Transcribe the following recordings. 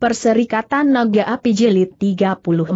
Perserikatan Naga Api Jelit 34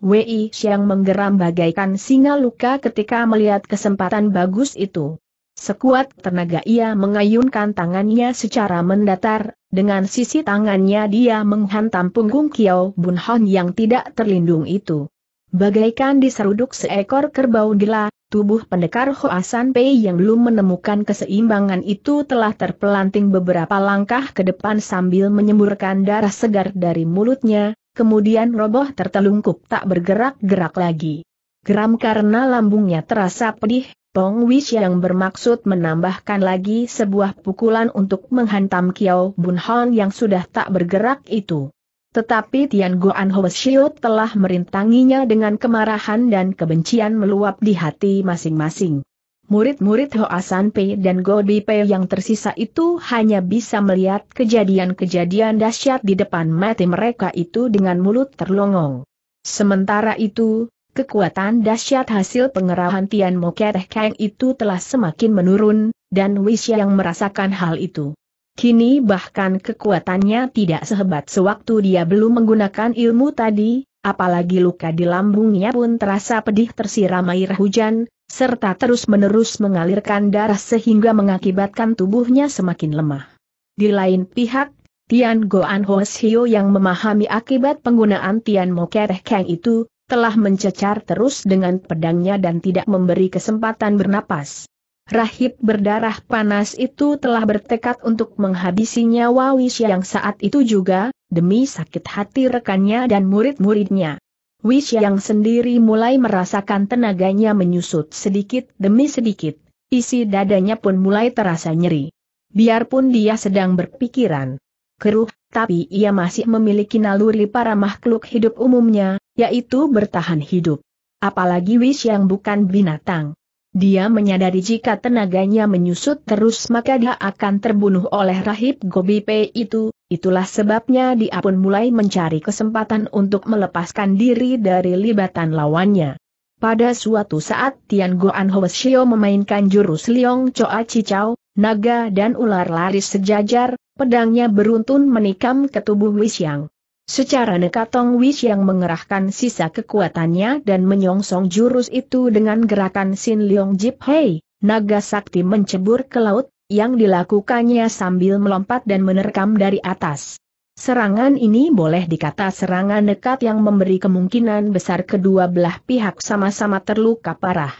Wei Xiang menggeram bagaikan singa luka ketika melihat kesempatan bagus itu. Sekuat tenaga ia mengayunkan tangannya secara mendatar, dengan sisi tangannya dia menghantam punggung Kiao Bun Hon yang tidak terlindung itu. Bagaikan diseruduk seekor kerbau gila, tubuh pendekar Hoasan Pei yang belum menemukan keseimbangan itu telah terpelanting beberapa langkah ke depan sambil menyemburkan darah segar dari mulutnya, kemudian roboh tertelungkup tak bergerak-gerak lagi. Geram karena lambungnya terasa pedih, Pong Wish yang bermaksud menambahkan lagi sebuah pukulan untuk menghantam Kiao Bun Hon yang sudah tak bergerak itu. Tetapi Tian Guan Hoeshiu telah merintanginya dengan kemarahan dan kebencian meluap di hati masing-masing. Murid-murid Ho San Pei dan Go Bi Pei yang tersisa itu hanya bisa melihat kejadian-kejadian dahsyat di depan mati mereka itu dengan mulut terlongong. Sementara itu, kekuatan dahsyat hasil pengerahan Tian Mo Keteh Kang itu telah semakin menurun, dan Wisya yang merasakan hal itu Kini bahkan kekuatannya tidak sehebat sewaktu dia belum menggunakan ilmu tadi, apalagi luka di lambungnya pun terasa pedih tersiram air hujan, serta terus-menerus mengalirkan darah sehingga mengakibatkan tubuhnya semakin lemah. Di lain pihak, Tian Goan Hosio yang memahami akibat penggunaan Tian Mo Mokereh Kang itu, telah mencecar terus dengan pedangnya dan tidak memberi kesempatan bernapas. Rahib berdarah panas itu telah bertekad untuk menghabisi nyawa yang saat itu juga, demi sakit hati rekannya dan murid-muridnya. yang sendiri mulai merasakan tenaganya menyusut sedikit demi sedikit, isi dadanya pun mulai terasa nyeri. Biarpun dia sedang berpikiran keruh, tapi ia masih memiliki naluri para makhluk hidup umumnya, yaitu bertahan hidup. Apalagi yang bukan binatang. Dia menyadari jika tenaganya menyusut terus maka dia akan terbunuh oleh rahib gobi Gobipe itu, itulah sebabnya dia pun mulai mencari kesempatan untuk melepaskan diri dari libatan lawannya. Pada suatu saat Tian Goan Hoesio memainkan jurus Liong Choa Cicau, naga dan ular laris sejajar, pedangnya beruntun menikam ke tubuh Wisyang. Secara nekat Tong Wish yang mengerahkan sisa kekuatannya dan menyongsong jurus itu dengan gerakan Sin Leong Jip Hei, naga sakti mencebur ke laut, yang dilakukannya sambil melompat dan menerkam dari atas. Serangan ini boleh dikata serangan nekat yang memberi kemungkinan besar kedua belah pihak sama-sama terluka parah.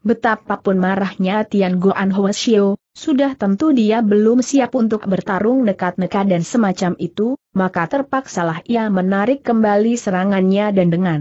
Betapapun marahnya Tian Guan Hua Hwasio, sudah tentu dia belum siap untuk bertarung dekat nekat dan semacam itu, maka terpaksalah ia menarik kembali serangannya dan dengan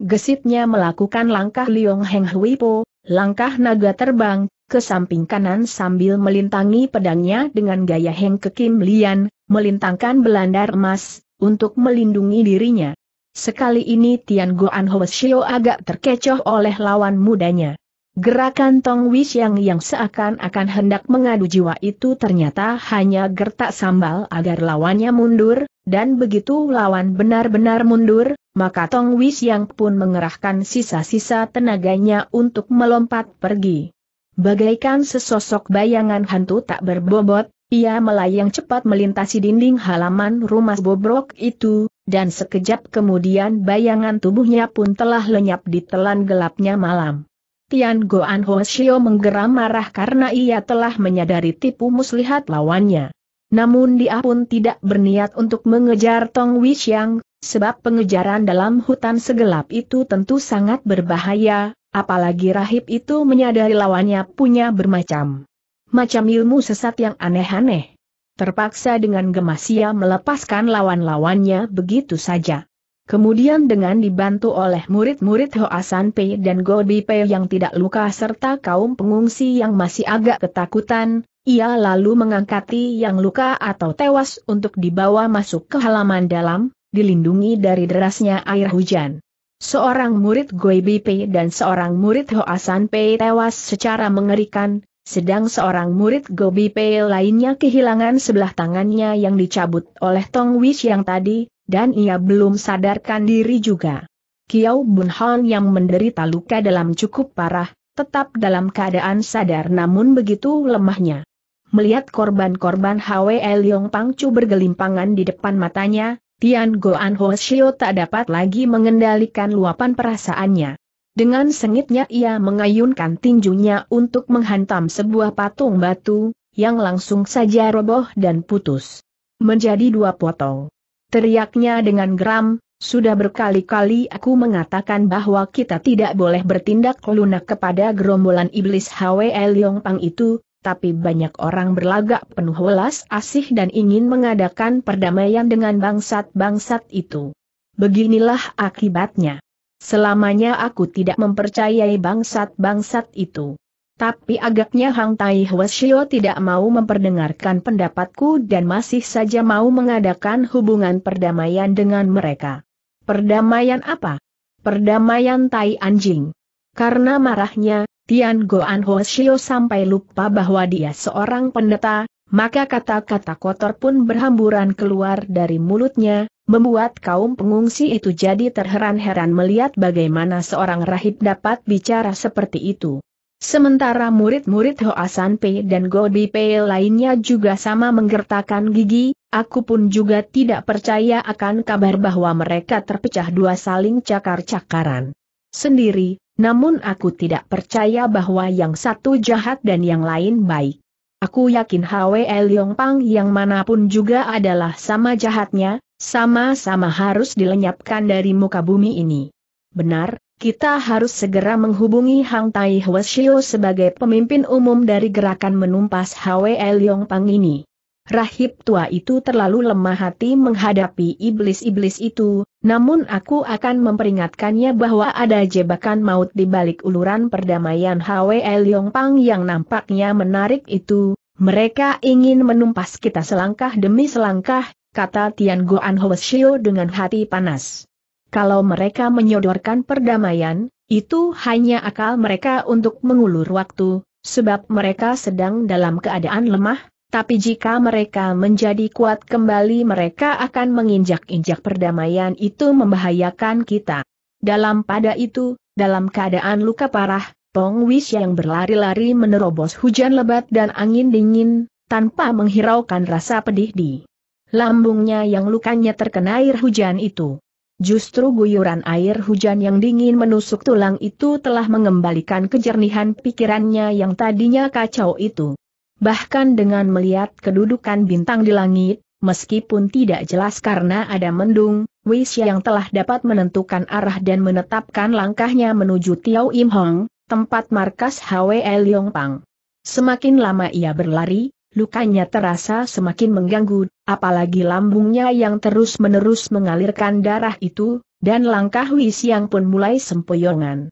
gesitnya melakukan langkah Liong Heng Hui Po, langkah naga terbang, ke samping kanan sambil melintangi pedangnya dengan gaya Heng ke kim Lian, melintangkan belandar emas, untuk melindungi dirinya. Sekali ini Tian Goan Hoesio agak terkecoh oleh lawan mudanya. Gerakan Tong Wish yang seakan-akan hendak mengadu jiwa itu ternyata hanya gertak sambal agar lawannya mundur, dan begitu lawan benar-benar mundur, maka Tong yang pun mengerahkan sisa-sisa tenaganya untuk melompat pergi. Bagaikan sesosok bayangan hantu tak berbobot, ia melayang cepat melintasi dinding halaman rumah bobrok itu, dan sekejap kemudian bayangan tubuhnya pun telah lenyap di telan gelapnya malam. Tian Goan Hoshio menggeram marah karena ia telah menyadari tipu muslihat lawannya. Namun dia pun tidak berniat untuk mengejar Tong Wixiang, sebab pengejaran dalam hutan segelap itu tentu sangat berbahaya, apalagi rahib itu menyadari lawannya punya bermacam macam ilmu sesat yang aneh-aneh. Terpaksa dengan gemas ia melepaskan lawan-lawannya begitu saja. Kemudian dengan dibantu oleh murid-murid Hoasan Pei dan Gobi Pei yang tidak luka serta kaum pengungsi yang masih agak ketakutan, ia lalu mengangkati yang luka atau tewas untuk dibawa masuk ke halaman dalam, dilindungi dari derasnya air hujan. Seorang murid Gobi Pei dan seorang murid Hoasan Pei tewas secara mengerikan, sedang seorang murid Gobi Pei lainnya kehilangan sebelah tangannya yang dicabut oleh Tong Wish yang tadi, dan ia belum sadarkan diri juga. Kiao Bun Hon yang menderita luka dalam cukup parah, tetap dalam keadaan sadar namun begitu lemahnya. Melihat korban-korban Hwe Pang Pangcu bergelimpangan di depan matanya, Tian Goan Ho Shio tak dapat lagi mengendalikan luapan perasaannya. Dengan sengitnya ia mengayunkan tinjunya untuk menghantam sebuah patung batu, yang langsung saja roboh dan putus. Menjadi dua potong. Teriaknya dengan geram, sudah berkali-kali aku mengatakan bahwa kita tidak boleh bertindak lunak kepada gerombolan iblis Hwe Leong Pang itu, tapi banyak orang berlagak penuh welas asih dan ingin mengadakan perdamaian dengan bangsat-bangsat itu. Beginilah akibatnya. Selamanya aku tidak mempercayai bangsat-bangsat itu. Tapi agaknya Hang Tai Hwasyo tidak mau memperdengarkan pendapatku dan masih saja mau mengadakan hubungan perdamaian dengan mereka. Perdamaian apa? Perdamaian Tai Anjing. Karena marahnya, Tian Goan Hwasyo sampai lupa bahwa dia seorang pendeta, maka kata-kata kotor pun berhamburan keluar dari mulutnya, membuat kaum pengungsi itu jadi terheran-heran melihat bagaimana seorang rahib dapat bicara seperti itu. Sementara murid-murid Hoasan P dan Gobi Pei lainnya juga sama menggertakkan gigi, aku pun juga tidak percaya akan kabar bahwa mereka terpecah dua saling cakar-cakaran. Sendiri, namun aku tidak percaya bahwa yang satu jahat dan yang lain baik. Aku yakin Hwe Leong Pang yang manapun juga adalah sama jahatnya, sama-sama harus dilenyapkan dari muka bumi ini. Benar, kita harus segera menghubungi Hang Tai Hwasyo sebagai pemimpin umum dari gerakan menumpas Hwe Leong Pang ini. Rahib tua itu terlalu lemah hati menghadapi iblis-iblis itu, namun aku akan memperingatkannya bahwa ada jebakan maut di balik uluran perdamaian Hwe Leong Pang yang nampaknya menarik itu, mereka ingin menumpas kita selangkah demi selangkah, kata Tian Guan Hoesio dengan hati panas. Kalau mereka menyodorkan perdamaian, itu hanya akal mereka untuk mengulur waktu, sebab mereka sedang dalam keadaan lemah, tapi jika mereka menjadi kuat kembali mereka akan menginjak-injak perdamaian itu membahayakan kita. Dalam pada itu, dalam keadaan luka parah, Tong Wis yang berlari-lari menerobos hujan lebat dan angin dingin, tanpa menghiraukan rasa pedih di lambungnya yang lukanya terkena air hujan itu. Justru guyuran air hujan yang dingin menusuk tulang itu telah mengembalikan kejernihan pikirannya yang tadinya kacau itu. Bahkan dengan melihat kedudukan bintang di langit, meskipun tidak jelas karena ada mendung, Wei yang telah dapat menentukan arah dan menetapkan langkahnya menuju Tiao Im Hong, tempat markas HWL Pang. Semakin lama ia berlari, lukanya terasa semakin mengganggu, apalagi lambungnya yang terus-menerus mengalirkan darah itu, dan langkah Wisiang pun mulai sempoyongan.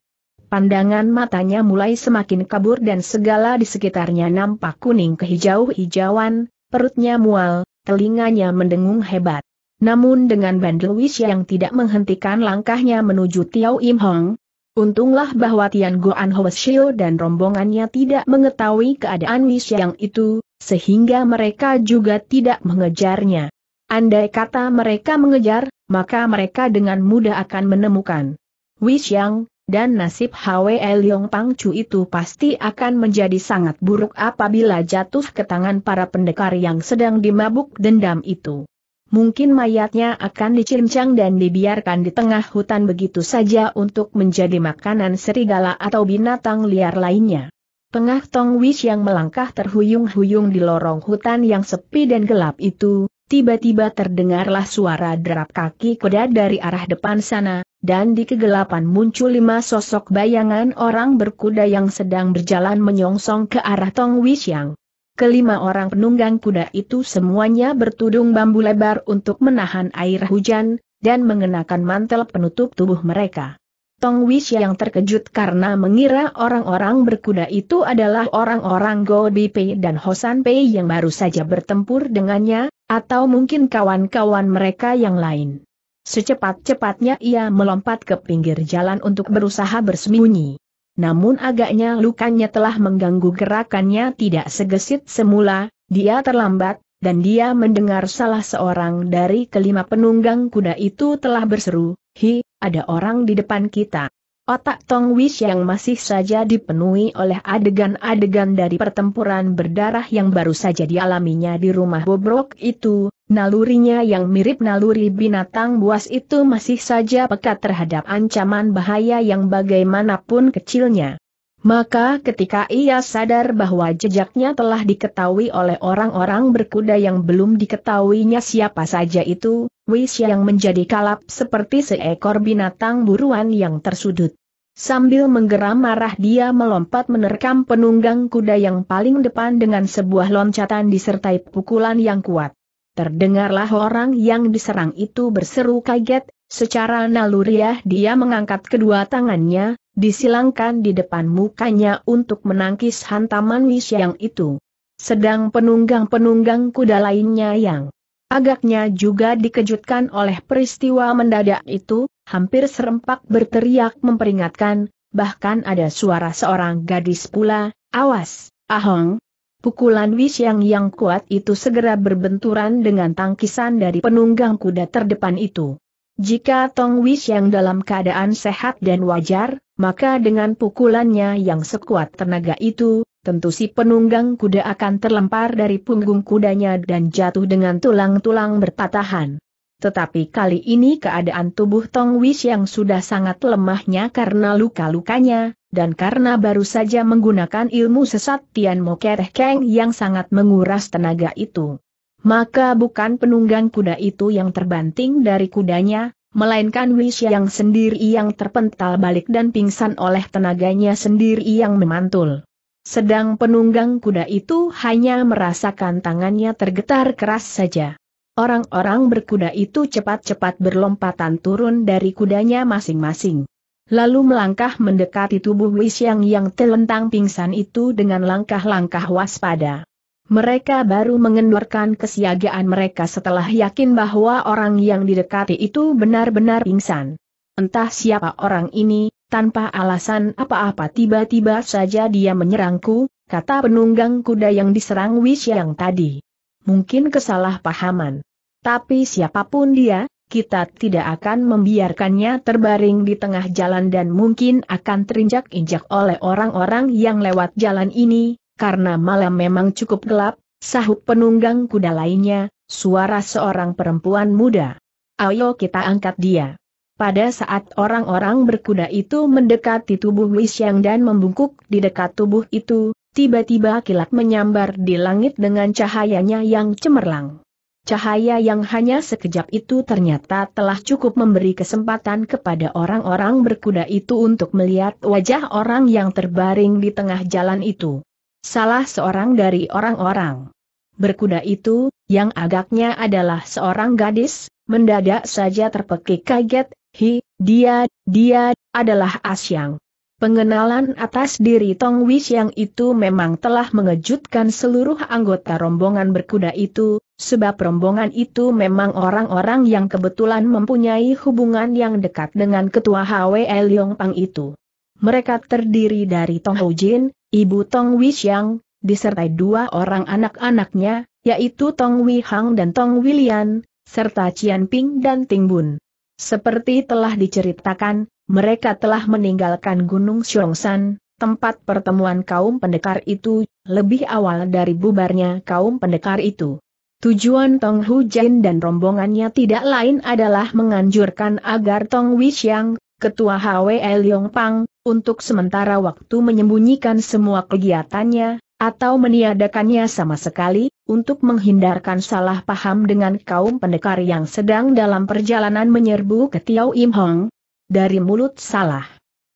Pandangan matanya mulai semakin kabur dan segala di sekitarnya nampak kuning kehijau-hijauan, perutnya mual, telinganya mendengung hebat. Namun dengan bandel Wisiang tidak menghentikan langkahnya menuju Tiao Im Hong, Untunglah bahwa Tian Goan Hoesio dan rombongannya tidak mengetahui keadaan Wisiang itu, sehingga mereka juga tidak mengejarnya. Andai kata mereka mengejar, maka mereka dengan mudah akan menemukan Yang, dan nasib Hwe Leong Pang Chu itu pasti akan menjadi sangat buruk apabila jatuh ke tangan para pendekar yang sedang dimabuk dendam itu. Mungkin mayatnya akan dicincang dan dibiarkan di tengah hutan begitu saja untuk menjadi makanan serigala atau binatang liar lainnya. Tengah Tong Wish yang melangkah terhuyung-huyung di lorong hutan yang sepi dan gelap itu, tiba-tiba terdengarlah suara derap kaki kuda dari arah depan sana, dan di kegelapan muncul lima sosok bayangan orang berkuda yang sedang berjalan menyongsong ke arah Tong Wish yang. Kelima orang penunggang kuda itu semuanya bertudung bambu lebar untuk menahan air hujan, dan mengenakan mantel penutup tubuh mereka. Tong Wish yang terkejut karena mengira orang-orang berkuda itu adalah orang-orang Go Pei dan Hosan Pei yang baru saja bertempur dengannya, atau mungkin kawan-kawan mereka yang lain. Secepat-cepatnya ia melompat ke pinggir jalan untuk berusaha bersembunyi. Namun agaknya lukanya telah mengganggu gerakannya tidak segesit semula, dia terlambat, dan dia mendengar salah seorang dari kelima penunggang kuda itu telah berseru, Hi, ada orang di depan kita. Otak Tong Wish yang masih saja dipenuhi oleh adegan-adegan dari pertempuran berdarah yang baru saja dialaminya di rumah bobrok itu, nalurinya yang mirip naluri binatang buas itu masih saja peka terhadap ancaman bahaya yang bagaimanapun kecilnya. Maka ketika ia sadar bahwa jejaknya telah diketahui oleh orang-orang berkuda yang belum diketahuinya siapa saja itu, Wis yang menjadi kalap seperti seekor binatang buruan yang tersudut. Sambil menggeram marah dia melompat menerkam penunggang kuda yang paling depan dengan sebuah loncatan disertai pukulan yang kuat. Terdengarlah orang yang diserang itu berseru kaget, secara naluriah dia mengangkat kedua tangannya, disilangkan di depan mukanya untuk menangkis hantaman Wisyang itu. Sedang penunggang-penunggang kuda lainnya yang agaknya juga dikejutkan oleh peristiwa mendadak itu, hampir serempak berteriak memperingatkan, bahkan ada suara seorang gadis pula, awas, ahong. Pukulan Wisyang yang kuat itu segera berbenturan dengan tangkisan dari penunggang kuda terdepan itu. Jika Tong Wish yang dalam keadaan sehat dan wajar, maka dengan pukulannya yang sekuat tenaga itu, tentu si penunggang kuda akan terlempar dari punggung kudanya dan jatuh dengan tulang-tulang berpatahan. Tetapi kali ini keadaan tubuh Tong Wish yang sudah sangat lemahnya karena luka-lukanya, dan karena baru saja menggunakan ilmu sesat Tian Mo Kereh Keng yang sangat menguras tenaga itu. Maka bukan penunggang kuda itu yang terbanting dari kudanya, melainkan Wish Yang sendiri yang terpental balik dan pingsan oleh tenaganya sendiri yang memantul. Sedang penunggang kuda itu hanya merasakan tangannya tergetar keras saja. Orang-orang berkuda itu cepat-cepat berlompatan turun dari kudanya masing-masing. Lalu melangkah mendekati tubuh yang yang telentang pingsan itu dengan langkah-langkah waspada. Mereka baru mengendorkan kesiagaan mereka setelah yakin bahwa orang yang didekati itu benar-benar pingsan. Entah siapa orang ini, tanpa alasan apa-apa tiba-tiba saja dia menyerangku, kata penunggang kuda yang diserang Wish yang tadi. Mungkin kesalahpahaman. Tapi siapapun dia, kita tidak akan membiarkannya terbaring di tengah jalan dan mungkin akan terinjak-injak oleh orang-orang yang lewat jalan ini, karena malam memang cukup gelap, sahut penunggang kuda lainnya, suara seorang perempuan muda. Ayo kita angkat dia. Pada saat orang-orang berkuda itu mendekati tubuh Wisyang dan membungkuk di dekat tubuh itu, tiba-tiba kilat menyambar di langit dengan cahayanya yang cemerlang. Cahaya yang hanya sekejap itu ternyata telah cukup memberi kesempatan kepada orang-orang berkuda itu untuk melihat wajah orang yang terbaring di tengah jalan itu. Salah seorang dari orang-orang berkuda itu, yang agaknya adalah seorang gadis, mendadak saja terpekik kaget, hi, dia, dia, adalah Asyang. Pengenalan atas diri Tong yang itu memang telah mengejutkan seluruh anggota rombongan berkuda itu, sebab rombongan itu memang orang-orang yang kebetulan mempunyai hubungan yang dekat dengan ketua HW Yong Pang itu. Mereka terdiri dari Tong Jin, Ibu Tong Wei Xiang, disertai dua orang anak-anaknya, yaitu Tong Wei Hang dan Tong William, serta Cian Ping dan Ting Bun. Seperti telah diceritakan, mereka telah meninggalkan Gunung Xiongshan, tempat pertemuan kaum pendekar itu, lebih awal dari bubarnya kaum pendekar itu. Tujuan Tong Hu Jin dan rombongannya tidak lain adalah menganjurkan agar Tong Xiang Ketua Yong Pang untuk sementara waktu menyembunyikan semua kegiatannya, atau meniadakannya sama sekali, untuk menghindarkan salah paham dengan kaum pendekar yang sedang dalam perjalanan menyerbu ke Tiao Im Hong. Dari mulut salah.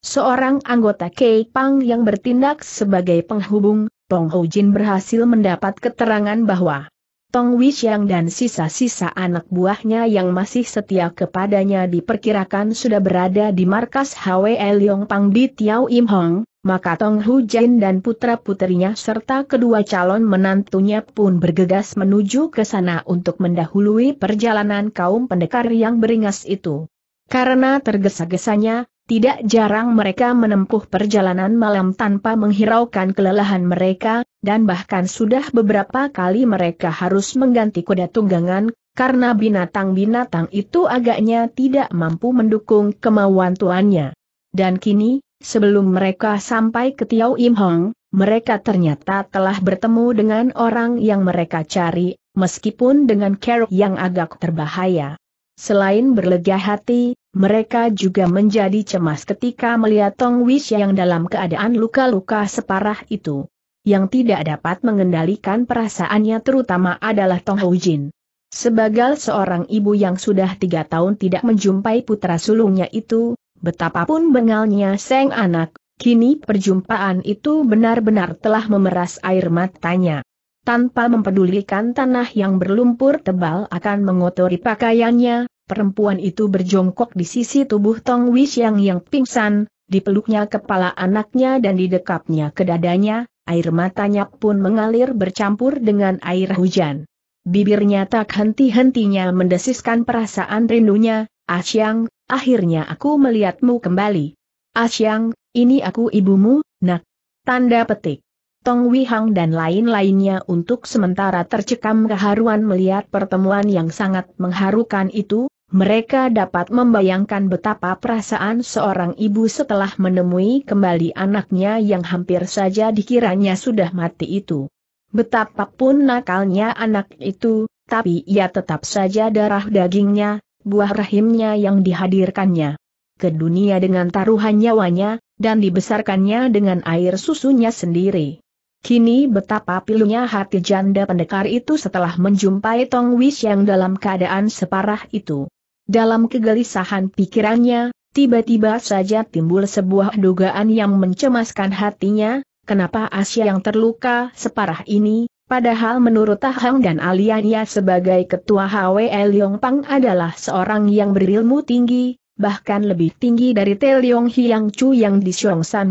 Seorang anggota Kei Pang yang bertindak sebagai penghubung, Pong Ho Jin berhasil mendapat keterangan bahwa Tong Wixiang dan sisa-sisa anak buahnya yang masih setia kepadanya diperkirakan sudah berada di markas HWL Pang di Tiao Im Hong, maka Tong Hu Jin dan putra-putrinya serta kedua calon menantunya pun bergegas menuju ke sana untuk mendahului perjalanan kaum pendekar yang beringas itu. Karena tergesa-gesanya, tidak jarang mereka menempuh perjalanan malam tanpa menghiraukan kelelahan mereka, dan bahkan sudah beberapa kali mereka harus mengganti kuda tunggangan, karena binatang-binatang itu agaknya tidak mampu mendukung kemauan tuannya. Dan kini, sebelum mereka sampai ke Tiao Im Hong, mereka ternyata telah bertemu dengan orang yang mereka cari, meskipun dengan keruk yang agak terbahaya. Selain berlega hati, mereka juga menjadi cemas ketika melihat Tong Wish yang dalam keadaan luka-luka separah itu. Yang tidak dapat mengendalikan perasaannya terutama adalah Tong Jin. Sebagai seorang ibu yang sudah tiga tahun tidak menjumpai putra sulungnya itu, betapapun bengalnya sang anak, kini perjumpaan itu benar-benar telah memeras air matanya. Tanpa mempedulikan tanah yang berlumpur tebal akan mengotori pakaiannya, Perempuan itu berjongkok di sisi tubuh Tong Wishang yang pingsan, dipeluknya kepala anaknya dan didekapnya ke dadanya, air matanya pun mengalir bercampur dengan air hujan. Bibirnya tak henti-hentinya mendesiskan perasaan rindunya, Asyang, ah akhirnya aku melihatmu kembali. Asyang, ah ini aku ibumu, nak. Tanda petik. Tong Wihang dan lain-lainnya untuk sementara tercekam keharuan melihat pertemuan yang sangat mengharukan itu, mereka dapat membayangkan betapa perasaan seorang ibu setelah menemui kembali anaknya yang hampir saja dikiranya sudah mati itu. Betapapun nakalnya anak itu, tapi ia tetap saja darah dagingnya, buah rahimnya yang dihadirkannya ke dunia dengan taruhan nyawanya, dan dibesarkannya dengan air susunya sendiri. Kini betapa pilunya hati janda pendekar itu setelah menjumpai Tong Wish yang dalam keadaan separah itu. Dalam kegelisahan pikirannya, tiba-tiba saja timbul sebuah dugaan yang mencemaskan hatinya, kenapa Asia yang terluka separah ini, padahal menurut Tahang ah dan Aliania sebagai ketua HWL Pang adalah seorang yang berilmu tinggi, bahkan lebih tinggi dari Teliong Hyang Chu yang di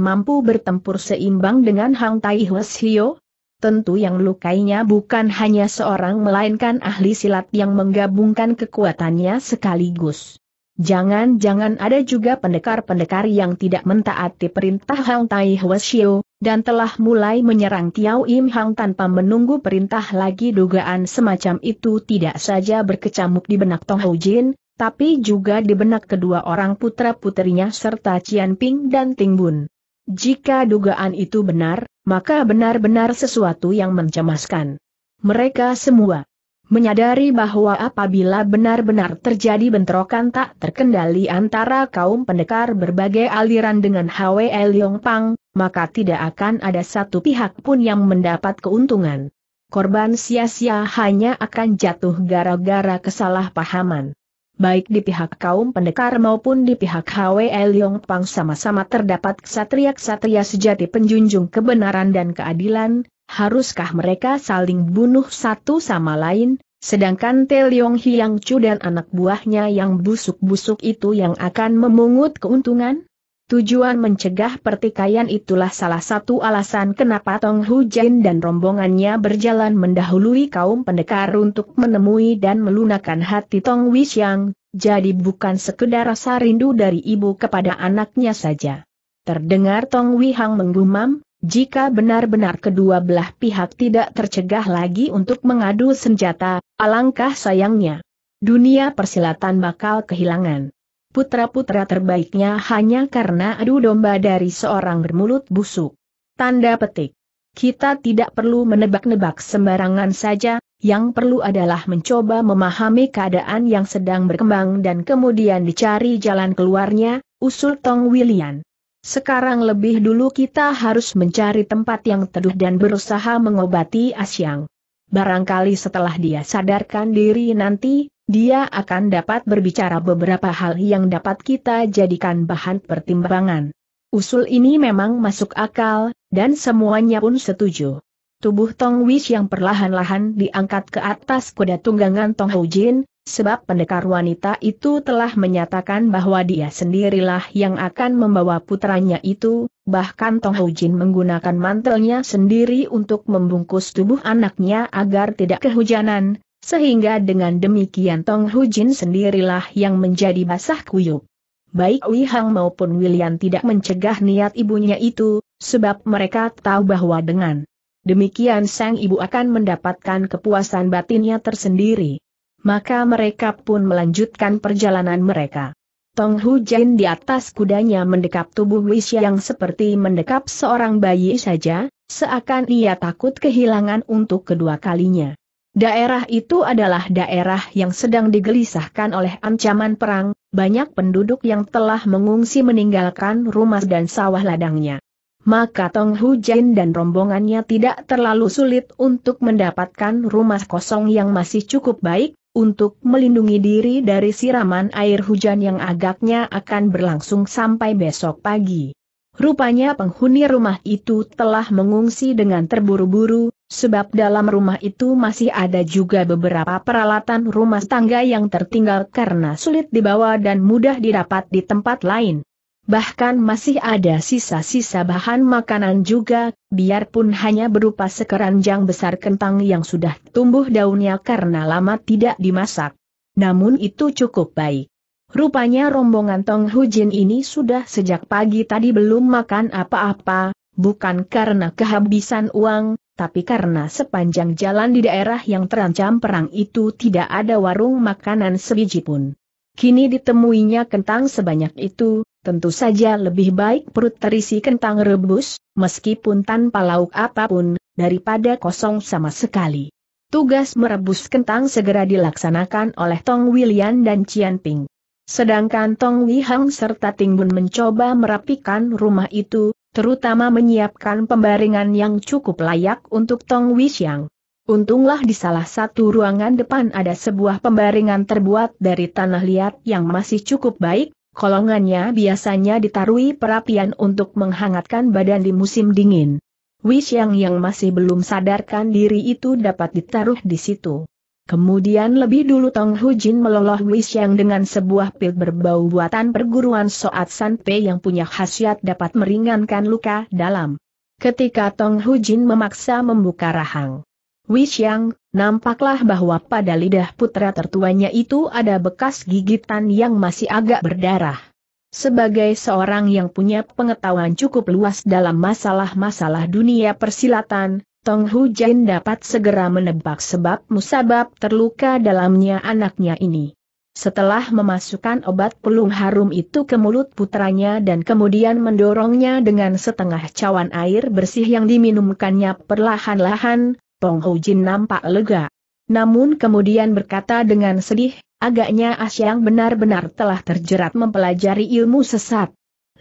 mampu bertempur seimbang dengan Hang Tai Hues Hio? Tentu yang lukainya bukan hanya seorang melainkan ahli silat yang menggabungkan kekuatannya sekaligus. Jangan-jangan ada juga pendekar-pendekar yang tidak mentaati perintah Hang Tai Hwasyo, dan telah mulai menyerang Tiao Im Hang tanpa menunggu perintah lagi dugaan semacam itu tidak saja berkecamuk di benak Tong Hou Jin, tapi juga di benak kedua orang putra-putrinya serta Cian Ping dan Ting Bun. Jika dugaan itu benar, maka benar-benar sesuatu yang mencemaskan. Mereka semua menyadari bahwa apabila benar-benar terjadi bentrokan tak terkendali antara kaum pendekar berbagai aliran dengan Hwe Pang, maka tidak akan ada satu pihak pun yang mendapat keuntungan. Korban sia-sia hanya akan jatuh gara-gara kesalahpahaman baik di pihak kaum pendekar maupun di pihak Hwe Leong Pang sama-sama terdapat ksatria-ksatria sejati penjunjung kebenaran dan keadilan, haruskah mereka saling bunuh satu sama lain, sedangkan Leong Hiang Chu dan anak buahnya yang busuk-busuk itu yang akan memungut keuntungan? Tujuan mencegah pertikaian itulah salah satu alasan kenapa Tong Hu Jin dan rombongannya berjalan mendahului kaum pendekar untuk menemui dan melunakan hati Tong Wishang, jadi bukan sekedar rasa rindu dari ibu kepada anaknya saja. Terdengar Tong Hang menggumam, jika benar-benar kedua belah pihak tidak tercegah lagi untuk mengadu senjata, alangkah sayangnya. Dunia persilatan bakal kehilangan putra-putra terbaiknya hanya karena adu domba dari seorang bermulut busuk. Tanda petik. Kita tidak perlu menebak-nebak sembarangan saja, yang perlu adalah mencoba memahami keadaan yang sedang berkembang dan kemudian dicari jalan keluarnya, usul Tong William. Sekarang lebih dulu kita harus mencari tempat yang teduh dan berusaha mengobati Asyang. Barangkali setelah dia sadarkan diri nanti, dia akan dapat berbicara beberapa hal yang dapat kita jadikan bahan pertimbangan. Usul ini memang masuk akal, dan semuanya pun setuju. Tubuh Tong Wish yang perlahan-lahan diangkat ke atas kuda tunggangan Tong Hou Jin, sebab pendekar wanita itu telah menyatakan bahwa dia sendirilah yang akan membawa putranya itu, bahkan Tong Hou Jin menggunakan mantelnya sendiri untuk membungkus tubuh anaknya agar tidak kehujanan, sehingga dengan demikian Tong Hujin sendirilah yang menjadi basah kuyup. Baik Wei Hang maupun William tidak mencegah niat ibunya itu, sebab mereka tahu bahwa dengan demikian sang ibu akan mendapatkan kepuasan batinnya tersendiri. Maka mereka pun melanjutkan perjalanan mereka. Tong Jin di atas kudanya mendekap tubuh Wei yang seperti mendekap seorang bayi saja, seakan ia takut kehilangan untuk kedua kalinya. Daerah itu adalah daerah yang sedang digelisahkan oleh ancaman perang, banyak penduduk yang telah mengungsi meninggalkan rumah dan sawah ladangnya. Maka Tong Hu Jin dan rombongannya tidak terlalu sulit untuk mendapatkan rumah kosong yang masih cukup baik, untuk melindungi diri dari siraman air hujan yang agaknya akan berlangsung sampai besok pagi. Rupanya penghuni rumah itu telah mengungsi dengan terburu-buru, sebab dalam rumah itu masih ada juga beberapa peralatan rumah tangga yang tertinggal karena sulit dibawa dan mudah didapat di tempat lain. Bahkan masih ada sisa-sisa bahan makanan juga, biarpun hanya berupa sekeranjang besar kentang yang sudah tumbuh daunnya karena lama tidak dimasak. Namun itu cukup baik. Rupanya rombongan Tong Hujin ini sudah sejak pagi tadi belum makan apa-apa, bukan karena kehabisan uang, tapi karena sepanjang jalan di daerah yang terancam perang itu tidak ada warung makanan sebiji pun. Kini ditemuinya kentang sebanyak itu, tentu saja lebih baik perut terisi kentang rebus, meskipun tanpa lauk apapun, daripada kosong sama sekali. Tugas merebus kentang segera dilaksanakan oleh Tong William dan Cian Ping. Sedangkan Tong Wihang serta Ting Bun mencoba merapikan rumah itu, terutama menyiapkan pembaringan yang cukup layak untuk Tong Wishang. Untunglah di salah satu ruangan depan ada sebuah pembaringan terbuat dari tanah liat yang masih cukup baik, kolongannya biasanya ditarui perapian untuk menghangatkan badan di musim dingin. Wishang yang masih belum sadarkan diri itu dapat ditaruh di situ. Kemudian lebih dulu Tong Hu Jin meloloh Yang dengan sebuah pil berbau buatan perguruan Soat San Sanpe yang punya khasiat dapat meringankan luka dalam. Ketika Tong Hu Jin memaksa membuka rahang Yang, nampaklah bahwa pada lidah putra tertuanya itu ada bekas gigitan yang masih agak berdarah. Sebagai seorang yang punya pengetahuan cukup luas dalam masalah-masalah dunia persilatan, Tong Hu Jin dapat segera menebak sebab musabab terluka dalamnya anaknya ini. Setelah memasukkan obat pelung harum itu ke mulut putranya dan kemudian mendorongnya dengan setengah cawan air bersih yang diminumkannya perlahan-lahan, Tong Hujin nampak lega. Namun kemudian berkata dengan sedih, agaknya Asyang benar-benar telah terjerat mempelajari ilmu sesat.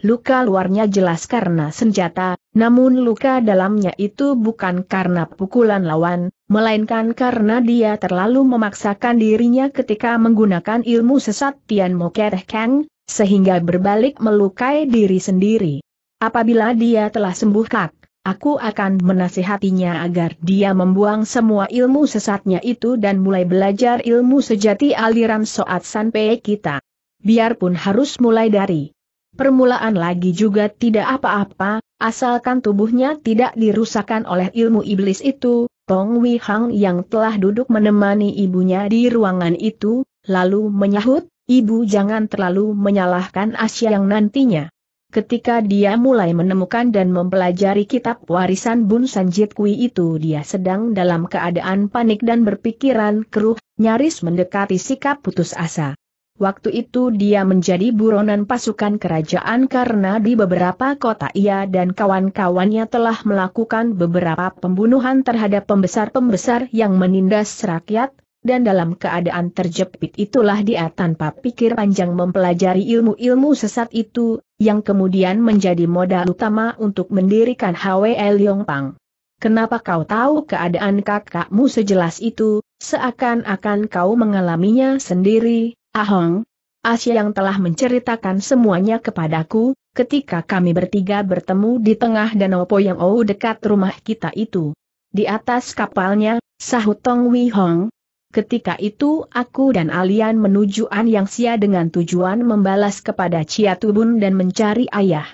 Luka luarnya jelas karena senjata, namun luka dalamnya itu bukan karena pukulan lawan, melainkan karena dia terlalu memaksakan dirinya ketika menggunakan ilmu sesat Tian Moker Kang, sehingga berbalik melukai diri sendiri. Apabila dia telah sembuh kak, aku akan menasihatinya agar dia membuang semua ilmu sesatnya itu dan mulai belajar ilmu sejati aliran Soat Sanpei kita. Biarpun harus mulai dari Permulaan lagi juga tidak apa-apa, asalkan tubuhnya tidak dirusakkan oleh ilmu iblis itu, Tong Wei Hang yang telah duduk menemani ibunya di ruangan itu, lalu menyahut, ibu jangan terlalu menyalahkan Asia yang nantinya. Ketika dia mulai menemukan dan mempelajari kitab warisan Bun Sanjit Kui itu dia sedang dalam keadaan panik dan berpikiran keruh, nyaris mendekati sikap putus asa. Waktu itu dia menjadi buronan pasukan kerajaan karena di beberapa kota ia dan kawan-kawannya telah melakukan beberapa pembunuhan terhadap pembesar-pembesar yang menindas rakyat, dan dalam keadaan terjepit itulah dia tanpa pikir panjang mempelajari ilmu-ilmu sesat itu, yang kemudian menjadi modal utama untuk mendirikan HWL Yongpang. Kenapa kau tahu keadaan kakakmu sejelas itu, seakan-akan kau mengalaminya sendiri, Ahong, Asia yang telah menceritakan semuanya kepadaku, ketika kami bertiga bertemu di tengah danau Poyang Ou dekat rumah kita itu. Di atas kapalnya, sahut Tong Wei Hong. Ketika itu aku dan Alian menuju An Yang Sia dengan tujuan membalas kepada Cia Tubun dan mencari ayah.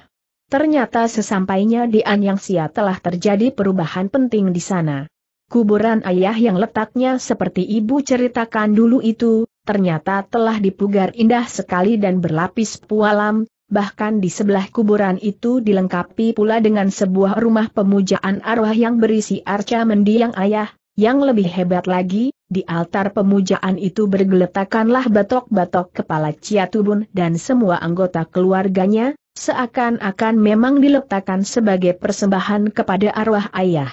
Ternyata sesampainya di An Yang Sia telah terjadi perubahan penting di sana. Kuburan ayah yang letaknya seperti ibu ceritakan dulu itu, ternyata telah dipugar indah sekali dan berlapis pualam, bahkan di sebelah kuburan itu dilengkapi pula dengan sebuah rumah pemujaan arwah yang berisi arca mendiang ayah, yang lebih hebat lagi, di altar pemujaan itu bergeletakanlah batok-batok kepala Ciatubun dan semua anggota keluarganya, seakan-akan memang diletakkan sebagai persembahan kepada arwah ayah.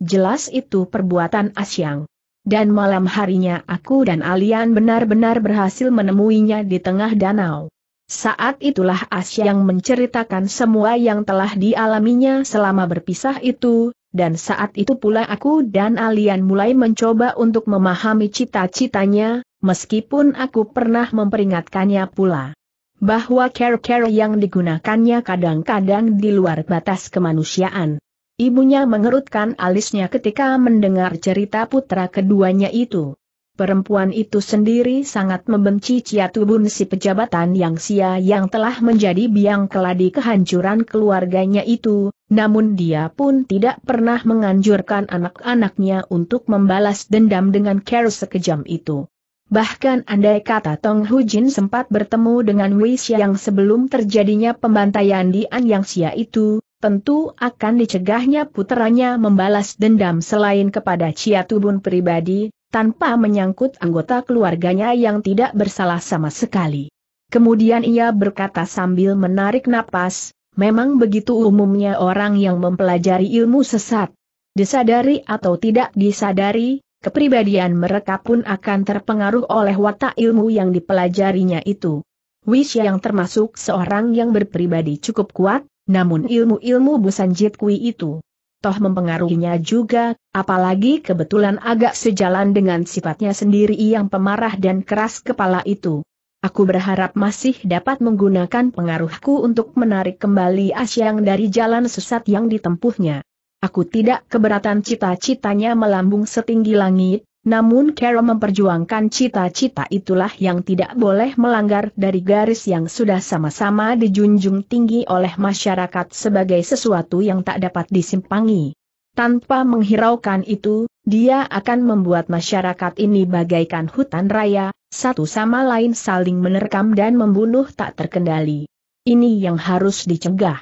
Jelas itu perbuatan asyang. Dan malam harinya aku dan Alian benar-benar berhasil menemuinya di tengah danau. Saat itulah yang menceritakan semua yang telah dialaminya selama berpisah itu, dan saat itu pula aku dan Alian mulai mencoba untuk memahami cita-citanya, meskipun aku pernah memperingatkannya pula. Bahwa care-care yang digunakannya kadang-kadang di luar batas kemanusiaan. Ibunya mengerutkan alisnya ketika mendengar cerita putra keduanya itu. Perempuan itu sendiri sangat membenci Ciatubun si pejabatan yang sia yang telah menjadi biang keladi kehancuran keluarganya itu, namun dia pun tidak pernah menganjurkan anak-anaknya untuk membalas dendam dengan care sekejam itu. Bahkan andai kata Tong Hujin sempat bertemu dengan Wei yang sebelum terjadinya pembantaian di An Yang Xia itu, tentu akan dicegahnya putranya membalas dendam selain kepada Cia Tubun pribadi, tanpa menyangkut anggota keluarganya yang tidak bersalah sama sekali. Kemudian ia berkata sambil menarik napas, memang begitu umumnya orang yang mempelajari ilmu sesat. Disadari atau tidak disadari, kepribadian mereka pun akan terpengaruh oleh watak ilmu yang dipelajarinya itu. Wish yang termasuk seorang yang berpribadi cukup kuat, namun ilmu-ilmu jit Kui itu, toh mempengaruhinya juga, apalagi kebetulan agak sejalan dengan sifatnya sendiri yang pemarah dan keras kepala itu. Aku berharap masih dapat menggunakan pengaruhku untuk menarik kembali Asyang dari jalan sesat yang ditempuhnya. Aku tidak keberatan cita-citanya melambung setinggi langit, namun Carol memperjuangkan cita-cita itulah yang tidak boleh melanggar dari garis yang sudah sama-sama dijunjung tinggi oleh masyarakat sebagai sesuatu yang tak dapat disimpangi. Tanpa menghiraukan itu, dia akan membuat masyarakat ini bagaikan hutan raya, satu sama lain saling menerkam dan membunuh tak terkendali. Ini yang harus dicegah.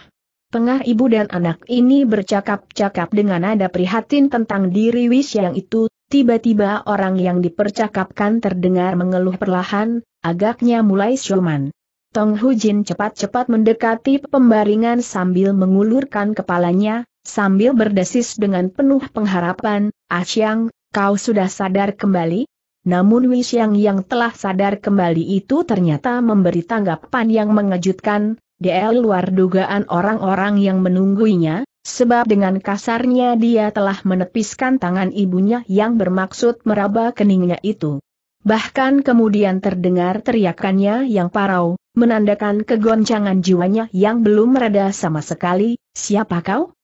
Tengah ibu dan anak ini bercakap-cakap dengan nada prihatin tentang diri Wis yang itu, Tiba-tiba orang yang dipercakapkan terdengar mengeluh perlahan, agaknya mulai siuman. Tong Hujin cepat-cepat mendekati pembaringan sambil mengulurkan kepalanya, sambil berdesis dengan penuh pengharapan, Asyang, ah kau sudah sadar kembali? Namun Wisyang yang telah sadar kembali itu ternyata memberi tanggapan yang mengejutkan, DL luar dugaan orang-orang yang menungguinya, sebab dengan kasarnya dia telah menepiskan tangan ibunya yang bermaksud meraba keningnya itu. Bahkan kemudian terdengar teriakannya yang parau, menandakan kegoncangan jiwanya yang belum reda sama sekali, siapa kau?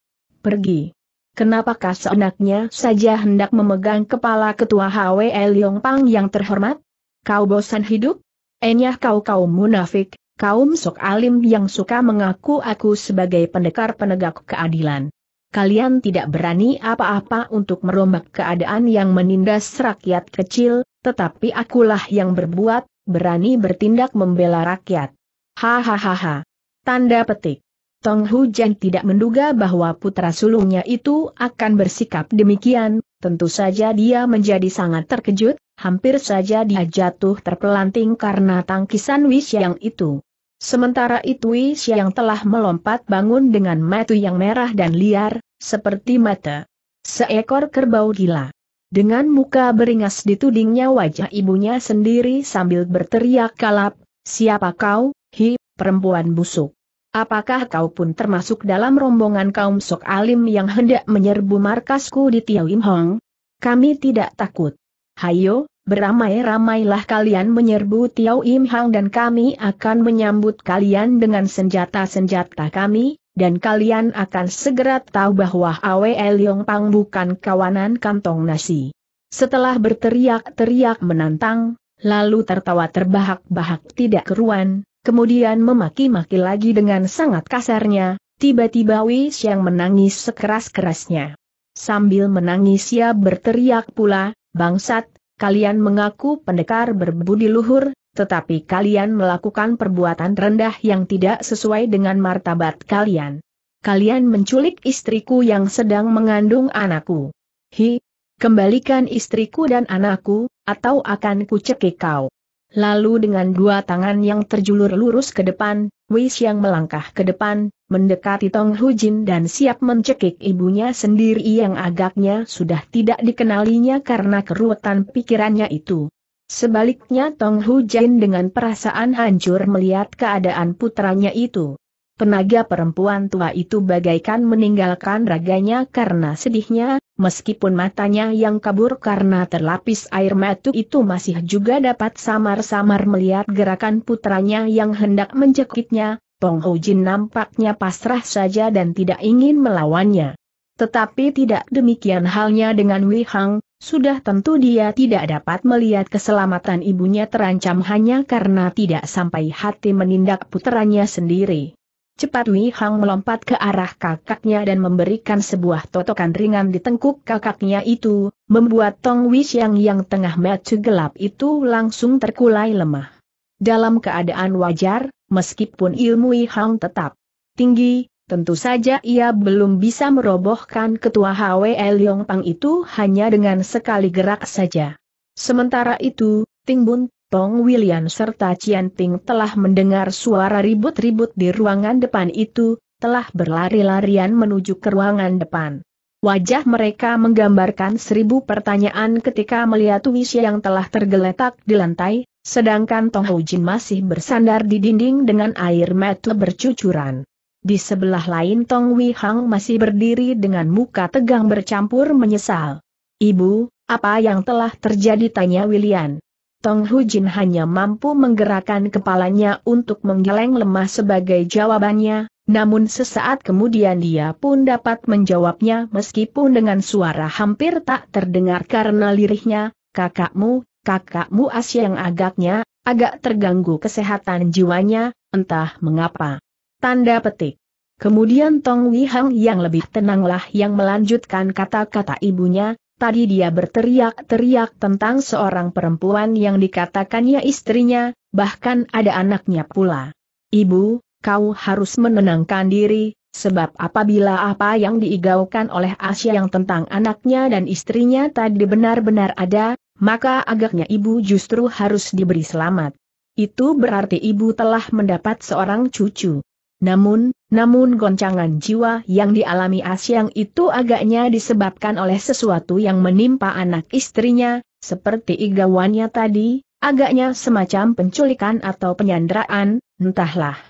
Pergi. Kenapakah seenaknya saja hendak memegang kepala ketua HWL Yongpang Pang yang terhormat? Kau bosan hidup? Enyah kau-kau munafik, kaum sok alim yang suka mengaku aku sebagai pendekar penegak keadilan. Kalian tidak berani apa-apa untuk merombak keadaan yang menindas rakyat kecil, tetapi akulah yang berbuat, berani bertindak membela rakyat. Hahaha. Tanda petik. Tong Hujan tidak menduga bahwa putra sulungnya itu akan bersikap demikian, tentu saja dia menjadi sangat terkejut, Hampir saja dia jatuh terpelanting karena tangkisan yang itu. Sementara itu yang telah melompat bangun dengan mata yang merah dan liar, seperti mata seekor kerbau gila. Dengan muka beringas ditudingnya wajah ibunya sendiri sambil berteriak kalap, siapa kau, hi, perempuan busuk. Apakah kau pun termasuk dalam rombongan kaum sok alim yang hendak menyerbu markasku di Tiawim Hong? Kami tidak takut. Hayo, beramai-ramailah kalian menyerbu Tiao Im Hang dan kami akan menyambut kalian dengan senjata-senjata kami, dan kalian akan segera tahu bahwa Awe Yong Pang bukan kawanan kantong nasi. Setelah berteriak-teriak menantang, lalu tertawa terbahak-bahak tidak keruan, kemudian memaki-maki lagi dengan sangat kasarnya, tiba-tiba Wis yang menangis sekeras-kerasnya. Sambil menangis ia berteriak pula, Bangsat, kalian mengaku pendekar berbudi luhur, tetapi kalian melakukan perbuatan rendah yang tidak sesuai dengan martabat kalian. Kalian menculik istriku yang sedang mengandung anakku. Hi, kembalikan istriku dan anakku, atau akan kucekik kau. Lalu dengan dua tangan yang terjulur lurus ke depan, Wis yang melangkah ke depan, mendekati Tong Hujin dan siap mencekik ibunya sendiri yang agaknya sudah tidak dikenalinya karena keruwetan pikirannya itu. Sebaliknya Tong Hujin dengan perasaan hancur melihat keadaan putranya itu. Tenaga perempuan tua itu bagaikan meninggalkan raganya karena sedihnya, meskipun matanya yang kabur karena terlapis air mata itu masih juga dapat samar-samar melihat gerakan putranya yang hendak mencekiknya, Pong Jin nampaknya pasrah saja dan tidak ingin melawannya. Tetapi tidak demikian halnya dengan Wei Hang, sudah tentu dia tidak dapat melihat keselamatan ibunya terancam hanya karena tidak sampai hati menindak putranya sendiri. Cepat Mi Hang melompat ke arah kakaknya dan memberikan sebuah totokan ringan di tengkuk kakaknya itu, membuat Tong Wishang yang tengah mecu gelap itu langsung terkulai lemah. Dalam keadaan wajar, meskipun ilmu Hang tetap tinggi, tentu saja ia belum bisa merobohkan ketua HWE Yong Pang itu hanya dengan sekali gerak saja. Sementara itu, Ting Bun Tong William serta Cian Ting telah mendengar suara ribut-ribut di ruangan depan itu, telah berlari-larian menuju ke ruangan depan. Wajah mereka menggambarkan seribu pertanyaan ketika melihat Wisya yang telah tergeletak di lantai, sedangkan Tong Jin masih bersandar di dinding dengan air mata bercucuran. Di sebelah lain Tong Hang masih berdiri dengan muka tegang bercampur menyesal. Ibu, apa yang telah terjadi tanya William. Tong Hu Jin hanya mampu menggerakkan kepalanya untuk menggeleng lemah sebagai jawabannya, namun sesaat kemudian dia pun dapat menjawabnya meskipun dengan suara hampir tak terdengar karena lirihnya, kakakmu, kakakmu As yang agaknya, agak terganggu kesehatan jiwanya, entah mengapa. Tanda petik. Kemudian Tong Wihang yang lebih tenanglah yang melanjutkan kata-kata ibunya, tadi dia berteriak-teriak tentang seorang perempuan yang dikatakannya istrinya, bahkan ada anaknya pula. Ibu, kau harus menenangkan diri, sebab apabila apa yang diigaukan oleh Asia yang tentang anaknya dan istrinya tadi benar-benar ada, maka agaknya ibu justru harus diberi selamat. Itu berarti ibu telah mendapat seorang cucu. Namun, namun goncangan jiwa yang dialami Asyang itu agaknya disebabkan oleh sesuatu yang menimpa anak istrinya, seperti igawannya tadi, agaknya semacam penculikan atau penyanderaan, entahlah.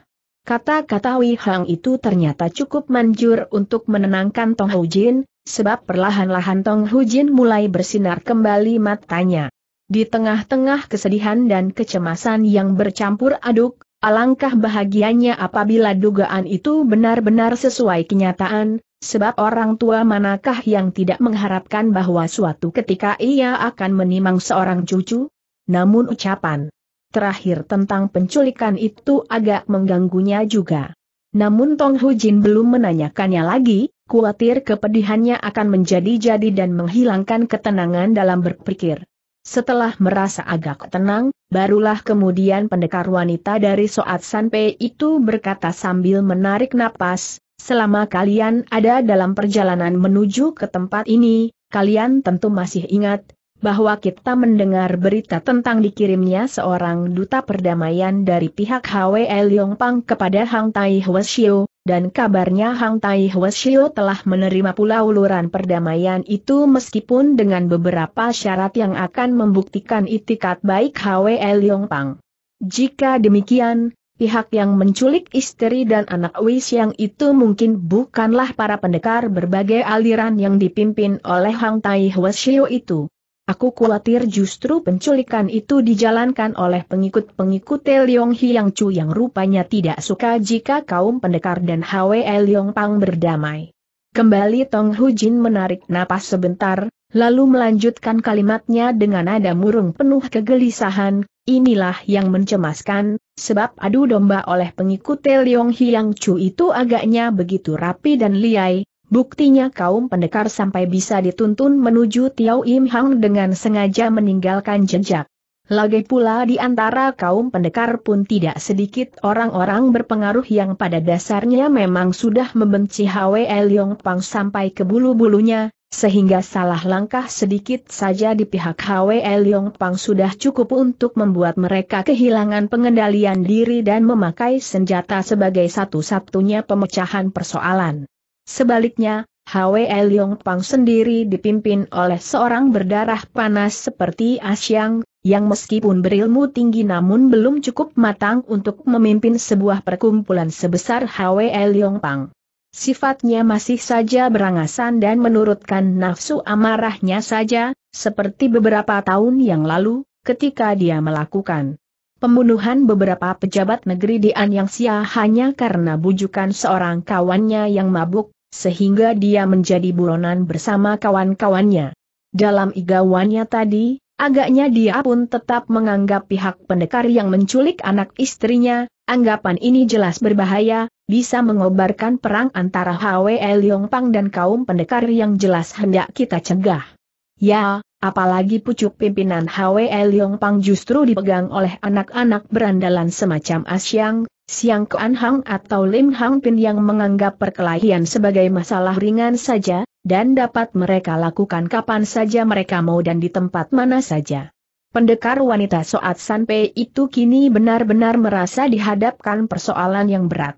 Kata-kata Wei Hang itu ternyata cukup manjur untuk menenangkan Tong Hujin, sebab perlahan-lahan Tong Hujin mulai bersinar kembali matanya. Di tengah-tengah kesedihan dan kecemasan yang bercampur aduk, Alangkah bahagianya apabila dugaan itu benar-benar sesuai kenyataan, sebab orang tua manakah yang tidak mengharapkan bahwa suatu ketika ia akan menimang seorang cucu? Namun ucapan terakhir tentang penculikan itu agak mengganggunya juga. Namun Tong Hujin belum menanyakannya lagi, khawatir kepedihannya akan menjadi-jadi dan menghilangkan ketenangan dalam berpikir. Setelah merasa agak tenang, Barulah kemudian pendekar wanita dari Soat Sanpei itu berkata sambil menarik napas, selama kalian ada dalam perjalanan menuju ke tempat ini, kalian tentu masih ingat, bahwa kita mendengar berita tentang dikirimnya seorang duta perdamaian dari pihak HWL Pang kepada Hang Tai Hwasyo, dan kabarnya Hang Tai Shio telah menerima pula uluran perdamaian itu meskipun dengan beberapa syarat yang akan membuktikan itikat baik Hwe Leong Pang. Jika demikian, pihak yang menculik istri dan anak Wis yang itu mungkin bukanlah para pendekar berbagai aliran yang dipimpin oleh Hang Tai Shio itu. Aku khawatir justru penculikan itu dijalankan oleh pengikut-pengikut Liong Hiang Chu yang rupanya tidak suka jika kaum pendekar dan Hwe Liong Pang berdamai. Kembali Tong Hu Jin menarik napas sebentar, lalu melanjutkan kalimatnya dengan nada murung penuh kegelisahan, inilah yang mencemaskan, sebab adu domba oleh pengikut Liong Hiang Chu itu agaknya begitu rapi dan liai, Buktinya kaum pendekar sampai bisa dituntun menuju Tiau Im Hang dengan sengaja meninggalkan jejak. Lagi pula di antara kaum pendekar pun tidak sedikit orang-orang berpengaruh yang pada dasarnya memang sudah membenci Hwe Leong Pang sampai ke bulu-bulunya, sehingga salah langkah sedikit saja di pihak Hwe Leong Pang sudah cukup untuk membuat mereka kehilangan pengendalian diri dan memakai senjata sebagai satu-satunya pemecahan persoalan. Sebaliknya, Hwe Leong Pang sendiri dipimpin oleh seorang berdarah panas seperti Asyang, ah yang meskipun berilmu tinggi namun belum cukup matang untuk memimpin sebuah perkumpulan sebesar Hwe Leong Pang. Sifatnya masih saja berangasan dan menurutkan nafsu amarahnya saja, seperti beberapa tahun yang lalu, ketika dia melakukan pembunuhan beberapa pejabat negeri di Anyangsia hanya karena bujukan seorang kawannya yang mabuk, sehingga dia menjadi buronan bersama kawan-kawannya. Dalam igawannya tadi, agaknya dia pun tetap menganggap pihak pendekar yang menculik anak istrinya, anggapan ini jelas berbahaya, bisa mengobarkan perang antara Hwe Leong Pang dan kaum pendekar yang jelas hendak kita cegah. Ya, apalagi pucuk pimpinan HWE Pang justru dipegang oleh anak-anak berandalan semacam Asyang, Siang Kuan Hang atau Lim Hang Pin yang menganggap perkelahian sebagai masalah ringan saja, dan dapat mereka lakukan kapan saja mereka mau dan di tempat mana saja. Pendekar wanita Soat Sanpei itu kini benar-benar merasa dihadapkan persoalan yang berat.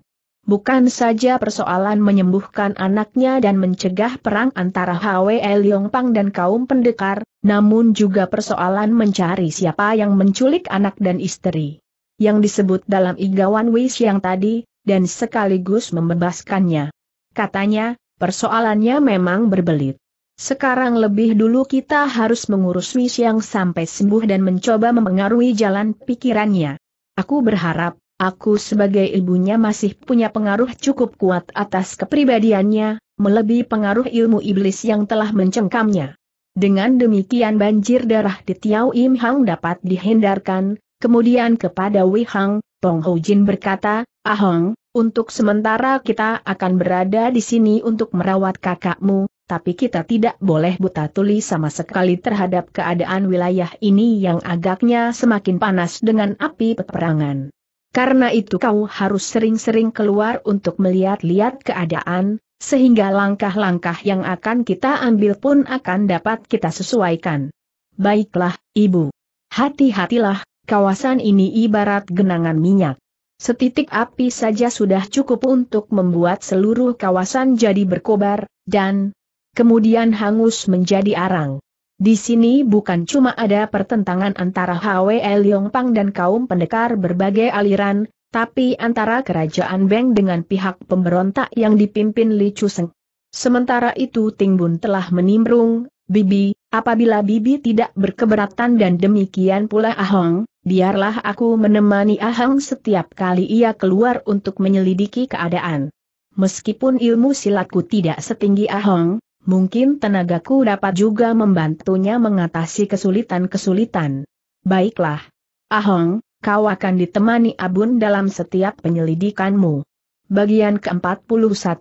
Bukan saja persoalan menyembuhkan anaknya dan mencegah perang antara Hwe Pang dan kaum pendekar, namun juga persoalan mencari siapa yang menculik anak dan istri. Yang disebut dalam igawan Wis yang tadi, dan sekaligus membebaskannya. Katanya, persoalannya memang berbelit. Sekarang lebih dulu kita harus mengurus Wis yang sampai sembuh dan mencoba mempengaruhi jalan pikirannya. Aku berharap, Aku sebagai ibunya masih punya pengaruh cukup kuat atas kepribadiannya, melebihi pengaruh ilmu iblis yang telah mencengkamnya. Dengan demikian banjir darah di Tiau Im Hang dapat dihindarkan, kemudian kepada Wei Hang, Tong Ho Jin berkata, Ahong, untuk sementara kita akan berada di sini untuk merawat kakakmu, tapi kita tidak boleh buta tuli sama sekali terhadap keadaan wilayah ini yang agaknya semakin panas dengan api peperangan. Karena itu kau harus sering-sering keluar untuk melihat-lihat keadaan, sehingga langkah-langkah yang akan kita ambil pun akan dapat kita sesuaikan. Baiklah, Ibu. Hati-hatilah, kawasan ini ibarat genangan minyak. Setitik api saja sudah cukup untuk membuat seluruh kawasan jadi berkobar, dan kemudian hangus menjadi arang. Di sini bukan cuma ada pertentangan antara Hwe Pang dan kaum pendekar berbagai aliran, tapi antara kerajaan Beng dengan pihak pemberontak yang dipimpin Li Chuseng. Sementara itu Tingbun telah menimbrung, Bibi, apabila Bibi tidak berkeberatan dan demikian pula Ahong, biarlah aku menemani Ahong setiap kali ia keluar untuk menyelidiki keadaan. Meskipun ilmu silatku tidak setinggi Ahong, mungkin tenagaku dapat juga membantunya mengatasi kesulitan-kesulitan. Baiklah. Ahong, kau akan ditemani Abun dalam setiap penyelidikanmu. Bagian ke-41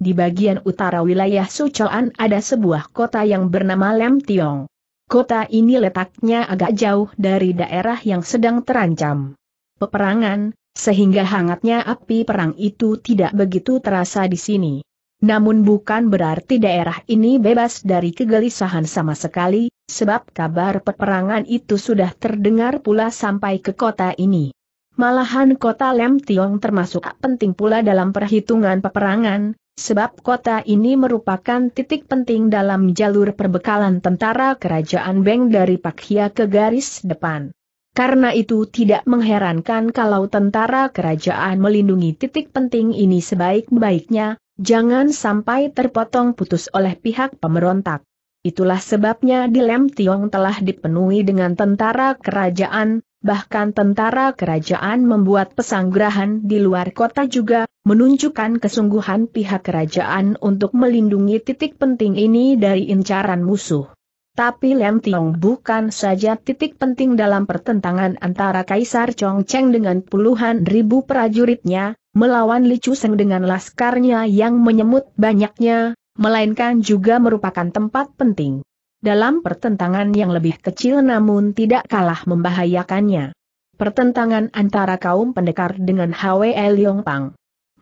Di bagian utara wilayah Sucoan ada sebuah kota yang bernama Lem Tiong. Kota ini letaknya agak jauh dari daerah yang sedang terancam peperangan, sehingga hangatnya api perang itu tidak begitu terasa di sini. Namun bukan berarti daerah ini bebas dari kegelisahan sama sekali, sebab kabar peperangan itu sudah terdengar pula sampai ke kota ini. Malahan kota Lem Tiong termasuk penting pula dalam perhitungan peperangan, sebab kota ini merupakan titik penting dalam jalur perbekalan tentara kerajaan Beng dari Pakhia ke garis depan. Karena itu tidak mengherankan kalau tentara kerajaan melindungi titik penting ini sebaik-baiknya, Jangan sampai terpotong putus oleh pihak pemberontak. Itulah sebabnya di Lem Tiong telah dipenuhi dengan tentara kerajaan, bahkan tentara kerajaan membuat pesanggrahan di luar kota juga, menunjukkan kesungguhan pihak kerajaan untuk melindungi titik penting ini dari incaran musuh. Tapi Lem Tiong bukan saja titik penting dalam pertentangan antara Kaisar Chong Cheng dengan puluhan ribu prajuritnya, melawan Li Chuseng dengan laskarnya yang menyemut banyaknya, melainkan juga merupakan tempat penting. Dalam pertentangan yang lebih kecil namun tidak kalah membahayakannya. Pertentangan antara kaum pendekar dengan Hwe Pang.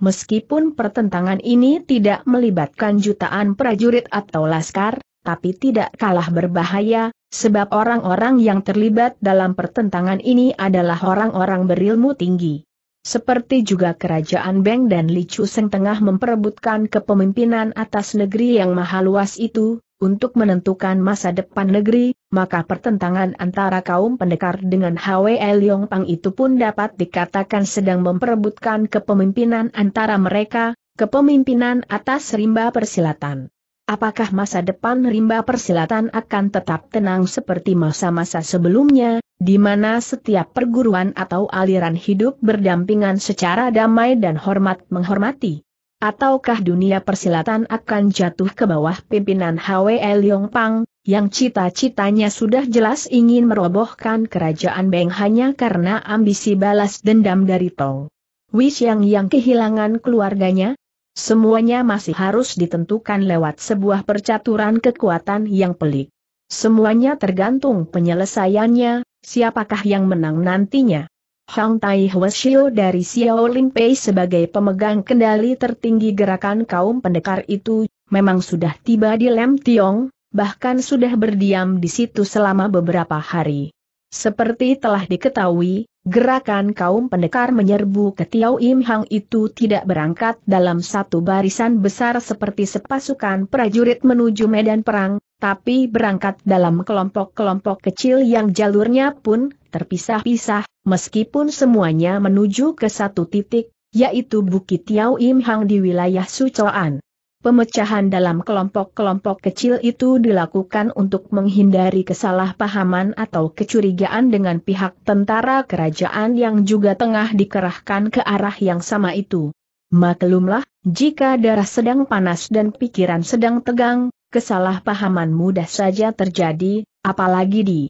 Meskipun pertentangan ini tidak melibatkan jutaan prajurit atau laskar, tapi tidak kalah berbahaya, sebab orang-orang yang terlibat dalam pertentangan ini adalah orang-orang berilmu tinggi. Seperti juga kerajaan Beng dan Li Chuseng tengah memperebutkan kepemimpinan atas negeri yang maha luas itu, untuk menentukan masa depan negeri, maka pertentangan antara kaum pendekar dengan Hwe Leong Pang itu pun dapat dikatakan sedang memperebutkan kepemimpinan antara mereka, kepemimpinan atas rimba persilatan. Apakah masa depan rimba persilatan akan tetap tenang seperti masa-masa sebelumnya, di mana setiap perguruan atau aliran hidup berdampingan secara damai dan hormat menghormati? Ataukah dunia persilatan akan jatuh ke bawah pimpinan HWL Pang, yang cita-citanya sudah jelas ingin merobohkan kerajaan Beng hanya karena ambisi balas dendam dari Tong Wish yang yang kehilangan keluarganya? Semuanya masih harus ditentukan lewat sebuah percaturan kekuatan yang pelik. Semuanya tergantung penyelesaiannya, siapakah yang menang nantinya. Hang Tai Hwasyo dari Xiao Pei sebagai pemegang kendali tertinggi gerakan kaum pendekar itu, memang sudah tiba di Lem Tiong, bahkan sudah berdiam di situ selama beberapa hari. Seperti telah diketahui, gerakan kaum pendekar menyerbu ke Tiau Im Hang itu tidak berangkat dalam satu barisan besar seperti sepasukan prajurit menuju medan perang, tapi berangkat dalam kelompok-kelompok kecil yang jalurnya pun terpisah-pisah, meskipun semuanya menuju ke satu titik, yaitu Bukit Tiau Im Hang di wilayah Sucoan. Pemecahan dalam kelompok-kelompok kecil itu dilakukan untuk menghindari kesalahpahaman atau kecurigaan dengan pihak tentara kerajaan yang juga tengah dikerahkan ke arah yang sama itu. Maklumlah, jika darah sedang panas dan pikiran sedang tegang, kesalahpahaman mudah saja terjadi, apalagi di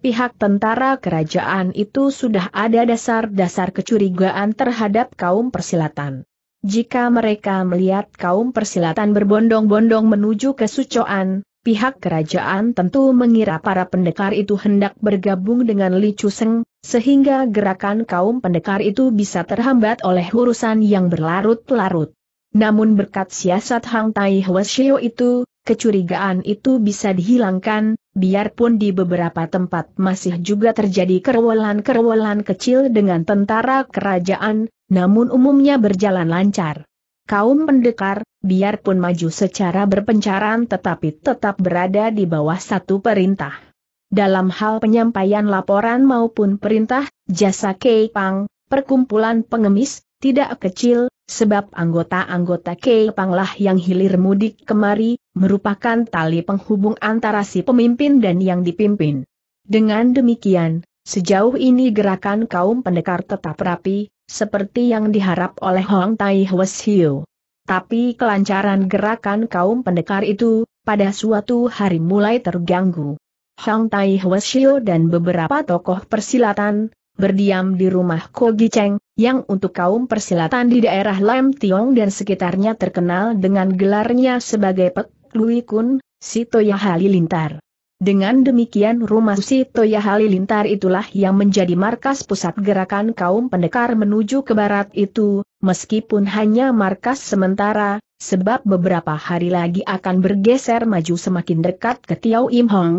pihak tentara kerajaan itu sudah ada dasar-dasar kecurigaan terhadap kaum persilatan. Jika mereka melihat kaum persilatan berbondong-bondong menuju Sucoan, pihak kerajaan tentu mengira para pendekar itu hendak bergabung dengan Li Chuseng, sehingga gerakan kaum pendekar itu bisa terhambat oleh urusan yang berlarut-larut. Namun berkat siasat Hang Tai Hwasyo itu, kecurigaan itu bisa dihilangkan, biarpun di beberapa tempat masih juga terjadi kerewolan-kerewolan kecil dengan tentara kerajaan, namun umumnya berjalan lancar. Kaum pendekar, biarpun maju secara berpencaran tetapi tetap berada di bawah satu perintah. Dalam hal penyampaian laporan maupun perintah, jasa Kei Pang, perkumpulan pengemis, tidak kecil, sebab anggota-anggota Kepanglah yang hilir mudik kemari, merupakan tali penghubung antara si pemimpin dan yang dipimpin. Dengan demikian, sejauh ini gerakan kaum pendekar tetap rapi, seperti yang diharap oleh Hong Tai Hwes Tapi kelancaran gerakan kaum pendekar itu, pada suatu hari mulai terganggu. Hong Tai Hwesio dan beberapa tokoh persilatan, berdiam di rumah Kogi Cheng, yang untuk kaum persilatan di daerah Lam Tiong dan sekitarnya terkenal dengan gelarnya sebagai Pek Lui Kun, Sitoya Halilintar. Dengan demikian rumah Sitoya Halilintar itulah yang menjadi markas pusat gerakan kaum pendekar menuju ke barat itu, meskipun hanya markas sementara, sebab beberapa hari lagi akan bergeser maju semakin dekat ke Tiao Im Hong.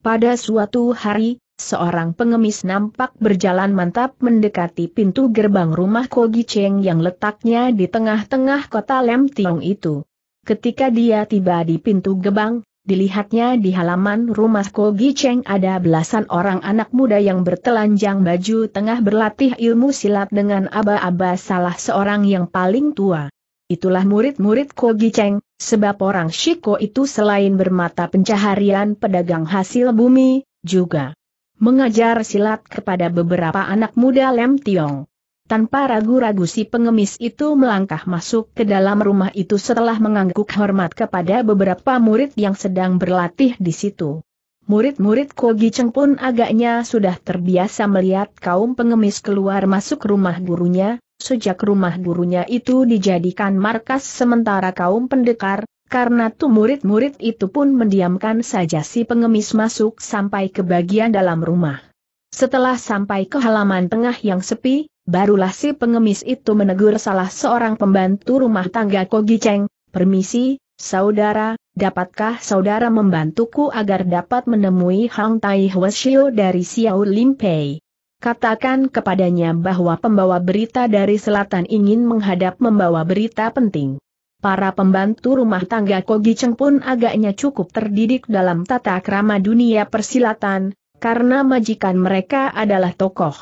Pada suatu hari, seorang pengemis nampak berjalan mantap mendekati pintu gerbang rumah Kogi Cheng yang letaknya di tengah-tengah kota Lem Tiong itu. Ketika dia tiba di pintu gerbang, dilihatnya di halaman rumah Kogi Cheng ada belasan orang anak muda yang bertelanjang baju tengah berlatih ilmu silat dengan aba-aba salah seorang yang paling tua. Itulah murid-murid Kogi Cheng, sebab orang Shiko itu selain bermata pencaharian pedagang hasil bumi, juga mengajar silat kepada beberapa anak muda Lem Tiong. Tanpa ragu-ragu si pengemis itu melangkah masuk ke dalam rumah itu setelah mengangguk hormat kepada beberapa murid yang sedang berlatih di situ. Murid-murid Kogi Cheng pun agaknya sudah terbiasa melihat kaum pengemis keluar masuk rumah gurunya, sejak rumah gurunya itu dijadikan markas sementara kaum pendekar, karena tu murid-murid itu pun mendiamkan saja si pengemis masuk sampai ke bagian dalam rumah. Setelah sampai ke halaman tengah yang sepi, barulah si pengemis itu menegur salah seorang pembantu rumah tangga Kogi Cheng, permisi, saudara, dapatkah saudara membantuku agar dapat menemui Hang Tai Hwasyo dari Xiao Limpei? Katakan kepadanya bahwa pembawa berita dari selatan ingin menghadap membawa berita penting. Para pembantu rumah tangga Kogi Cheng pun agaknya cukup terdidik dalam tata krama dunia persilatan, karena majikan mereka adalah tokoh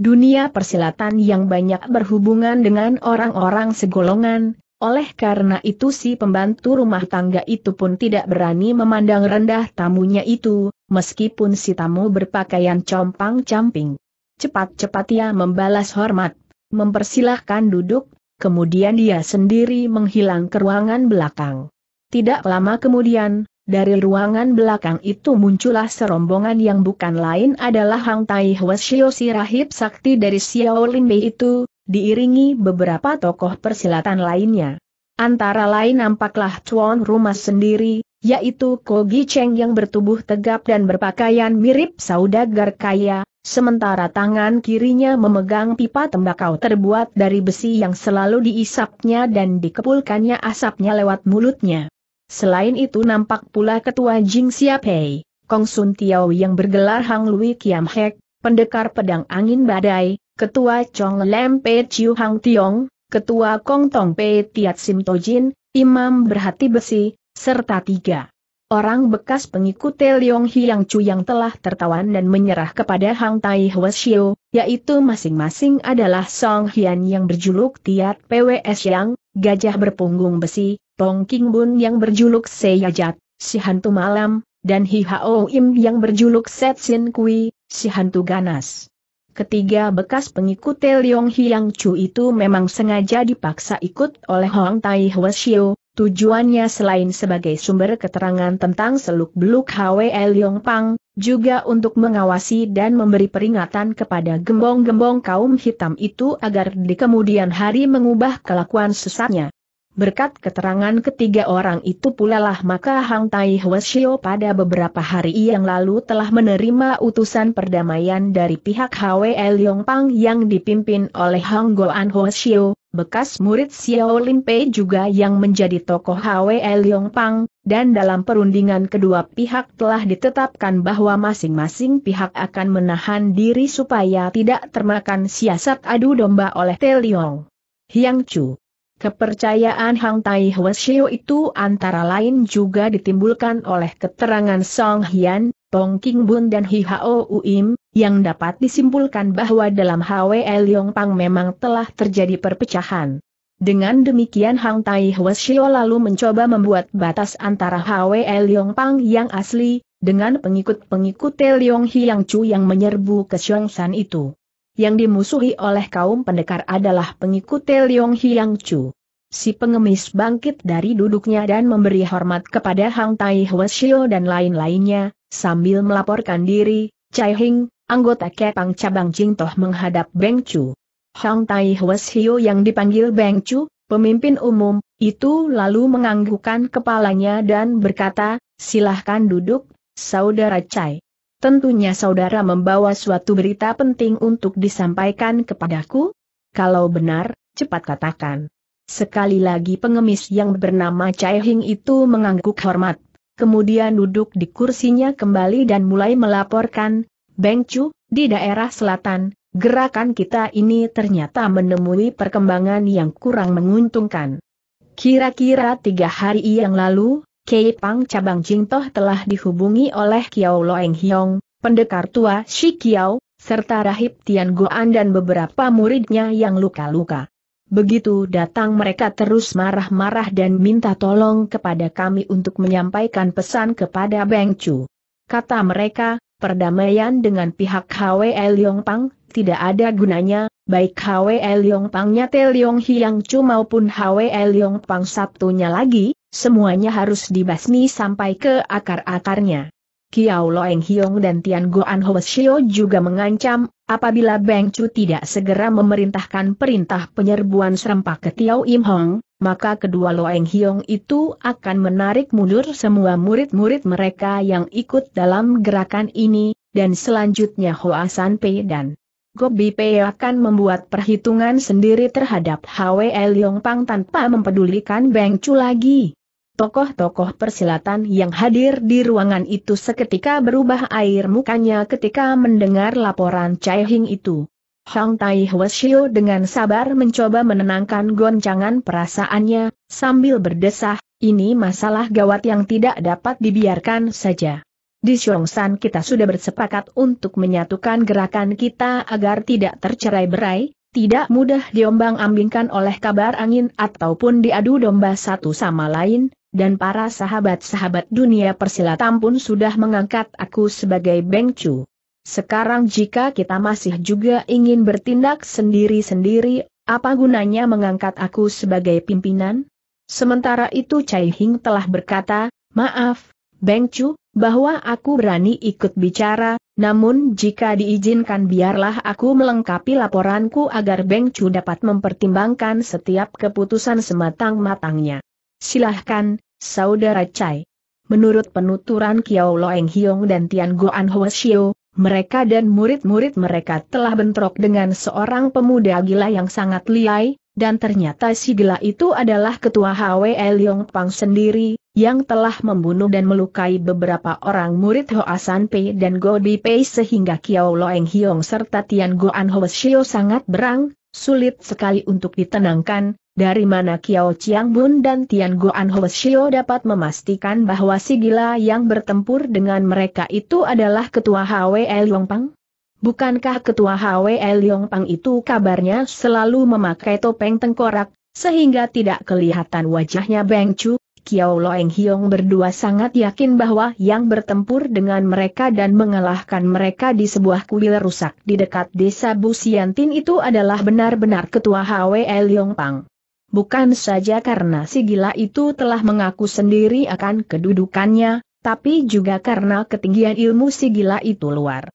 dunia persilatan yang banyak berhubungan dengan orang-orang segolongan, oleh karena itu si pembantu rumah tangga itu pun tidak berani memandang rendah tamunya itu, meskipun si tamu berpakaian compang-camping. Cepat-cepat ia membalas hormat, mempersilahkan duduk, kemudian dia sendiri menghilang ke ruangan belakang. Tidak lama kemudian, dari ruangan belakang itu muncullah serombongan yang bukan lain adalah Hang Tai Hwasyo si rahib sakti dari Xiaolin Bei itu, diiringi beberapa tokoh persilatan lainnya. Antara lain nampaklah tuan rumah sendiri, yaitu Kogi Cheng yang bertubuh tegap dan berpakaian mirip saudagar kaya, Sementara tangan kirinya memegang pipa tembakau terbuat dari besi yang selalu diisapnya dan dikepulkannya asapnya lewat mulutnya. Selain itu nampak pula ketua Jing Siapei, Kong Sun Tiao yang bergelar Hang Lui Kiam Hek, pendekar pedang angin badai, ketua Chong Lem Pei Chiu Hang Tiong, ketua Kong Tong Pei Tiat Sim Tojin, imam berhati besi, serta tiga Orang bekas pengikut Teliong Hiang Chu yang telah tertawan dan menyerah kepada Hang Tai Hwasio, yaitu masing-masing adalah Song Hian yang berjuluk Tiat PWS Yang, Gajah Berpunggung Besi, Tong King Bun yang berjuluk Seyajat, Si Hantu Malam, dan Hi Hao Im yang berjuluk Set Sin Kui, Si Hantu Ganas. Ketiga bekas pengikut Liong Hyang Chu itu memang sengaja dipaksa ikut oleh Hong Tai Hwasio, tujuannya selain sebagai sumber keterangan tentang seluk-beluk Hwe Liong Pang, juga untuk mengawasi dan memberi peringatan kepada gembong-gembong kaum hitam itu agar di kemudian hari mengubah kelakuan sesatnya. Berkat keterangan ketiga orang itu pula lah maka Hang Tai Hwasyo pada beberapa hari yang lalu telah menerima utusan perdamaian dari pihak Yong Pang yang dipimpin oleh Hang Goan Hwasyo, bekas murid Xiao Lin Pei juga yang menjadi tokoh Yong Pang, dan dalam perundingan kedua pihak telah ditetapkan bahwa masing-masing pihak akan menahan diri supaya tidak termakan siasat adu domba oleh Teliong. Hyang Chu Kepercayaan Hang Tai Hwasyo itu antara lain juga ditimbulkan oleh keterangan Song Hian, Tong King Bun dan Hi Hao Uim, yang dapat disimpulkan bahwa dalam Hwe Yong Pang memang telah terjadi perpecahan. Dengan demikian Hang Tai Hwasyo lalu mencoba membuat batas antara Hwe Yong Pang yang asli, dengan pengikut-pengikut Leong Hiang Chu yang menyerbu ke San itu yang dimusuhi oleh kaum pendekar adalah pengikut Liong Hiang Chu. Si pengemis bangkit dari duduknya dan memberi hormat kepada Hang Tai Hwasyo dan lain-lainnya, sambil melaporkan diri, Chai Hing, anggota Kepang Cabang Jingtoh menghadap Beng Chu. Hang Tai Hwasyo yang dipanggil Beng Chu, pemimpin umum, itu lalu menganggukkan kepalanya dan berkata, silahkan duduk, Saudara Chai. Tentunya saudara membawa suatu berita penting untuk disampaikan kepadaku? Kalau benar, cepat katakan. Sekali lagi pengemis yang bernama Chai Hing itu mengangguk hormat. Kemudian duduk di kursinya kembali dan mulai melaporkan, Beng Chu, di daerah selatan, gerakan kita ini ternyata menemui perkembangan yang kurang menguntungkan. Kira-kira tiga hari yang lalu, Keipang Pang cabang Jingtoh telah dihubungi oleh Kiao Loeng Hiong, pendekar tua Shi Kiao, serta Rahib Tian Guan dan beberapa muridnya yang luka-luka. Begitu datang mereka terus marah-marah dan minta tolong kepada kami untuk menyampaikan pesan kepada Beng Chu. Kata mereka, perdamaian dengan pihak Hwe Yong Pang tidak ada gunanya, baik Hwe Liong Pangnya Te Yong Hiang Chu maupun Hwe Yong Pang Sabtunya lagi, Semuanya harus dibasmi sampai ke akar-akarnya. Kiao Loeng Hiong dan Tian Goan Ho Shio juga mengancam, apabila Beng Chu tidak segera memerintahkan perintah penyerbuan serempak ke Tiao Im Hong, maka kedua Loeng Hiong itu akan menarik mundur semua murid-murid mereka yang ikut dalam gerakan ini, dan selanjutnya Hoa San Pei dan Gobi Pei akan membuat perhitungan sendiri terhadap Hwe Yong Pang tanpa mempedulikan Beng Chu lagi. Tokoh-tokoh persilatan yang hadir di ruangan itu seketika berubah air mukanya ketika mendengar laporan Chai Hing itu. Hong Tai Hwasyo dengan sabar mencoba menenangkan goncangan perasaannya, sambil berdesah, ini masalah gawat yang tidak dapat dibiarkan saja. Di San kita sudah bersepakat untuk menyatukan gerakan kita agar tidak tercerai-berai, tidak mudah diombang-ambingkan oleh kabar angin ataupun diadu domba satu sama lain, dan para sahabat-sahabat dunia persilatan pun sudah mengangkat aku sebagai Bengcu. Sekarang jika kita masih juga ingin bertindak sendiri-sendiri, apa gunanya mengangkat aku sebagai pimpinan? Sementara itu Chai Hing telah berkata, maaf, Bengcu, bahwa aku berani ikut bicara, namun jika diizinkan biarlah aku melengkapi laporanku agar Beng Chu dapat mempertimbangkan setiap keputusan sematang-matangnya. Silahkan, Saudara Chai. Menurut penuturan Kiao Loeng Hiong dan Tian Goan Hoshio, mereka dan murid-murid mereka telah bentrok dengan seorang pemuda gila yang sangat liai, dan ternyata si gila itu adalah ketua El Yong Pang sendiri, yang telah membunuh dan melukai beberapa orang murid Hoasan Pei dan Go Bi Pei sehingga Kiao Loeng Hiong serta Tian Goan Hoshio sangat berang, sulit sekali untuk ditenangkan, dari mana Kiao Chiang Bun dan Tian Goan Hoesio dapat memastikan bahwa si gila yang bertempur dengan mereka itu adalah ketua HWL Pang? Bukankah ketua HWL Pang itu kabarnya selalu memakai topeng tengkorak, sehingga tidak kelihatan wajahnya Beng Chu, Kiao Loeng Hiong berdua sangat yakin bahwa yang bertempur dengan mereka dan mengalahkan mereka di sebuah kuil rusak di dekat desa Busiantin itu adalah benar-benar ketua HWL Pang. Bukan saja karena si gila itu telah mengaku sendiri akan kedudukannya, tapi juga karena ketinggian ilmu si gila itu luar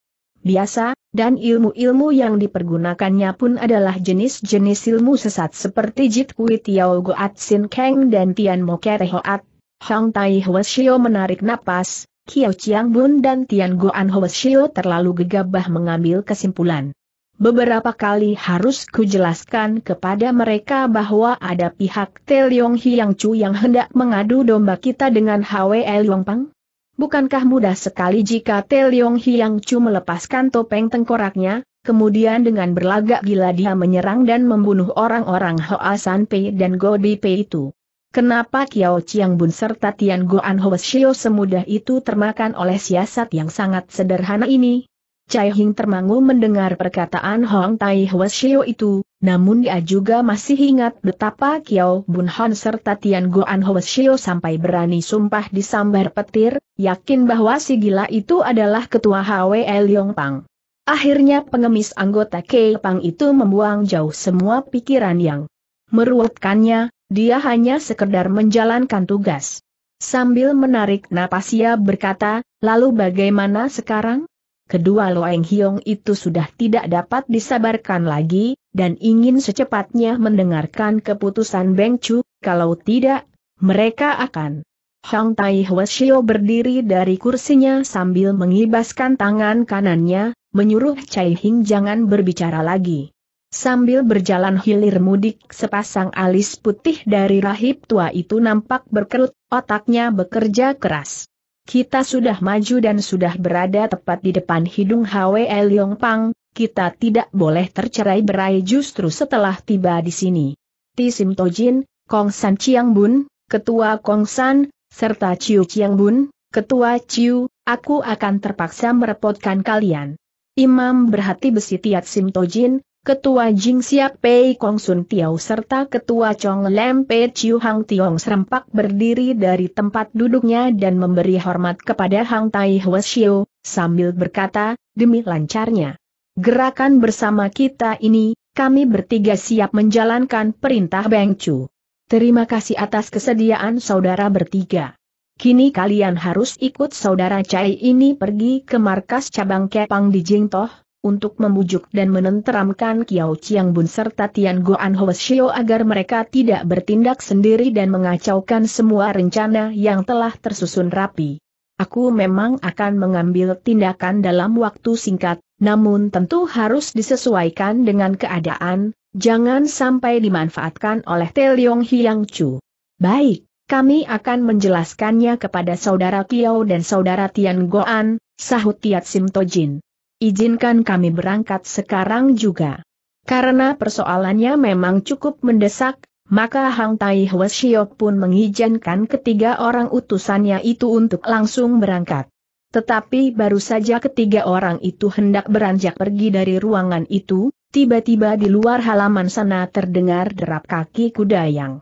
biasa, dan ilmu-ilmu yang dipergunakannya pun adalah jenis-jenis ilmu sesat seperti Jit Kui Tiao Goat Sin Kang dan Tian Mo Kere Hoat. Hang Tai Shio menarik napas, Kiao Chiang Bun dan Tian Goan Shio terlalu gegabah mengambil kesimpulan. Beberapa kali harus kujelaskan kepada mereka bahwa ada pihak Yong Hiang Chu yang hendak mengadu domba kita dengan HWL Pang. Bukankah mudah sekali jika Yong Hiang Chu melepaskan topeng tengkoraknya, kemudian dengan berlagak gila dia menyerang dan membunuh orang-orang Hoa San Pei dan Go Di Pei itu? Kenapa Kiao Chiang Bun serta Tian Goan Ho Shio semudah itu termakan oleh siasat yang sangat sederhana ini? Chai Hing termangu mendengar perkataan Hong Tai Hwasyo itu, namun dia juga masih ingat betapa Kiao Bun Hon serta Tian Guan Hwasyo sampai berani sumpah di sambar petir, yakin bahwa si gila itu adalah ketua HWE Leong Pang. Akhirnya pengemis anggota Kei Pang itu membuang jauh semua pikiran yang meruatkannya, dia hanya sekedar menjalankan tugas. Sambil menarik napas ia berkata, lalu bagaimana sekarang? kedua Loeng Hiong itu sudah tidak dapat disabarkan lagi, dan ingin secepatnya mendengarkan keputusan Beng Chu, kalau tidak, mereka akan. Hang Tai Hwasyo berdiri dari kursinya sambil mengibaskan tangan kanannya, menyuruh Chai Hing jangan berbicara lagi. Sambil berjalan hilir mudik sepasang alis putih dari rahib tua itu nampak berkerut, otaknya bekerja keras. Kita sudah maju dan sudah berada tepat di depan hidung Hwe Leong Pang, kita tidak boleh tercerai berai justru setelah tiba di sini. Tisim Tojin, Kong San Chiang Bun, Ketua Kong San, serta Chiu Chiang Bun, Ketua Chiu, aku akan terpaksa merepotkan kalian. Imam berhati besi Tiat Sim Tojin, Ketua Jing Siap Pei Kong Sun Tiao serta Ketua Chong Lem Pei Chiu Hang Tiong serempak berdiri dari tempat duduknya dan memberi hormat kepada Hang Tai Shio, sambil berkata, demi lancarnya. Gerakan bersama kita ini, kami bertiga siap menjalankan perintah Beng Chu. Terima kasih atas kesediaan saudara bertiga. Kini kalian harus ikut saudara Cai ini pergi ke markas cabang Kepang di Jingtoh, untuk membujuk dan menenteramkan Kiao Chiang Bun serta Tian Goan Hoesio agar mereka tidak bertindak sendiri dan mengacaukan semua rencana yang telah tersusun rapi. Aku memang akan mengambil tindakan dalam waktu singkat, namun tentu harus disesuaikan dengan keadaan, jangan sampai dimanfaatkan oleh Teliong Hiang Chu. Baik, kami akan menjelaskannya kepada saudara Kiao dan saudara Tian Goan, sahut Tiat Sim Tojin. Izinkan kami berangkat sekarang juga. Karena persoalannya memang cukup mendesak, maka Hang Tai Hwashiok pun mengizinkan ketiga orang utusannya itu untuk langsung berangkat. Tetapi baru saja ketiga orang itu hendak beranjak pergi dari ruangan itu, tiba-tiba di luar halaman sana terdengar derap kaki kuda yang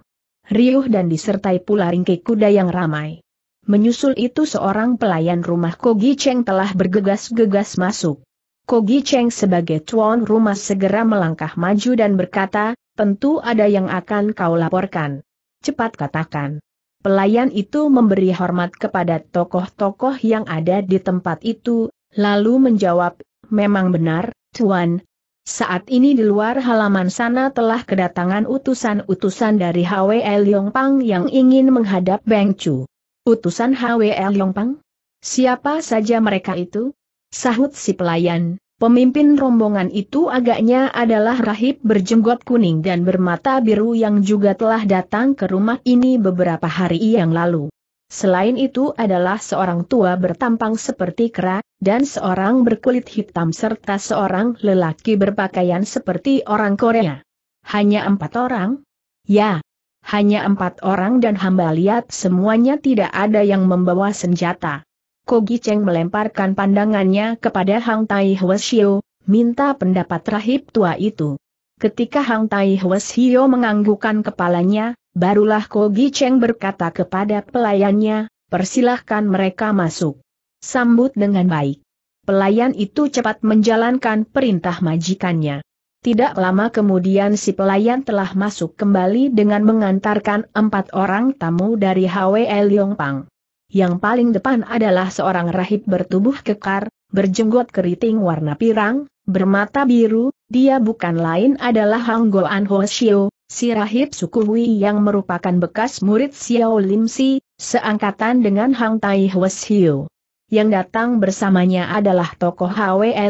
riuh dan disertai pula ringkik kuda yang ramai. Menyusul itu seorang pelayan rumah Kogi Cheng telah bergegas-gegas masuk. Kogi Cheng sebagai tuan rumah segera melangkah maju dan berkata, tentu ada yang akan kau laporkan. Cepat katakan. Pelayan itu memberi hormat kepada tokoh-tokoh yang ada di tempat itu, lalu menjawab, memang benar, Tuan. Saat ini di luar halaman sana telah kedatangan utusan-utusan dari HWL Pang yang ingin menghadap Beng Chu. Utusan HWL Yongpang? Siapa saja mereka itu? Sahut si pelayan, pemimpin rombongan itu agaknya adalah rahib berjenggot kuning dan bermata biru yang juga telah datang ke rumah ini beberapa hari yang lalu. Selain itu adalah seorang tua bertampang seperti kera, dan seorang berkulit hitam serta seorang lelaki berpakaian seperti orang Korea. Hanya empat orang? Ya, hanya empat orang dan hamba lihat semuanya tidak ada yang membawa senjata. Kogi Cheng melemparkan pandangannya kepada Hang Tai Hwasio, minta pendapat rahib tua itu. Ketika Hang Tai Hwasio menganggukkan kepalanya, barulah Kogi Cheng berkata kepada pelayannya, persilahkan mereka masuk. Sambut dengan baik. Pelayan itu cepat menjalankan perintah majikannya. Tidak lama kemudian si pelayan telah masuk kembali dengan mengantarkan empat orang tamu dari Yong Pang. Yang paling depan adalah seorang rahib bertubuh kekar, berjenggot keriting warna pirang, bermata biru, dia bukan lain adalah Hang Goan Ho Xiu, si rahib suku Hui yang merupakan bekas murid Xiao Lim Si, seangkatan dengan Hang Tai Ho Xiu. Yang datang bersamanya adalah tokoh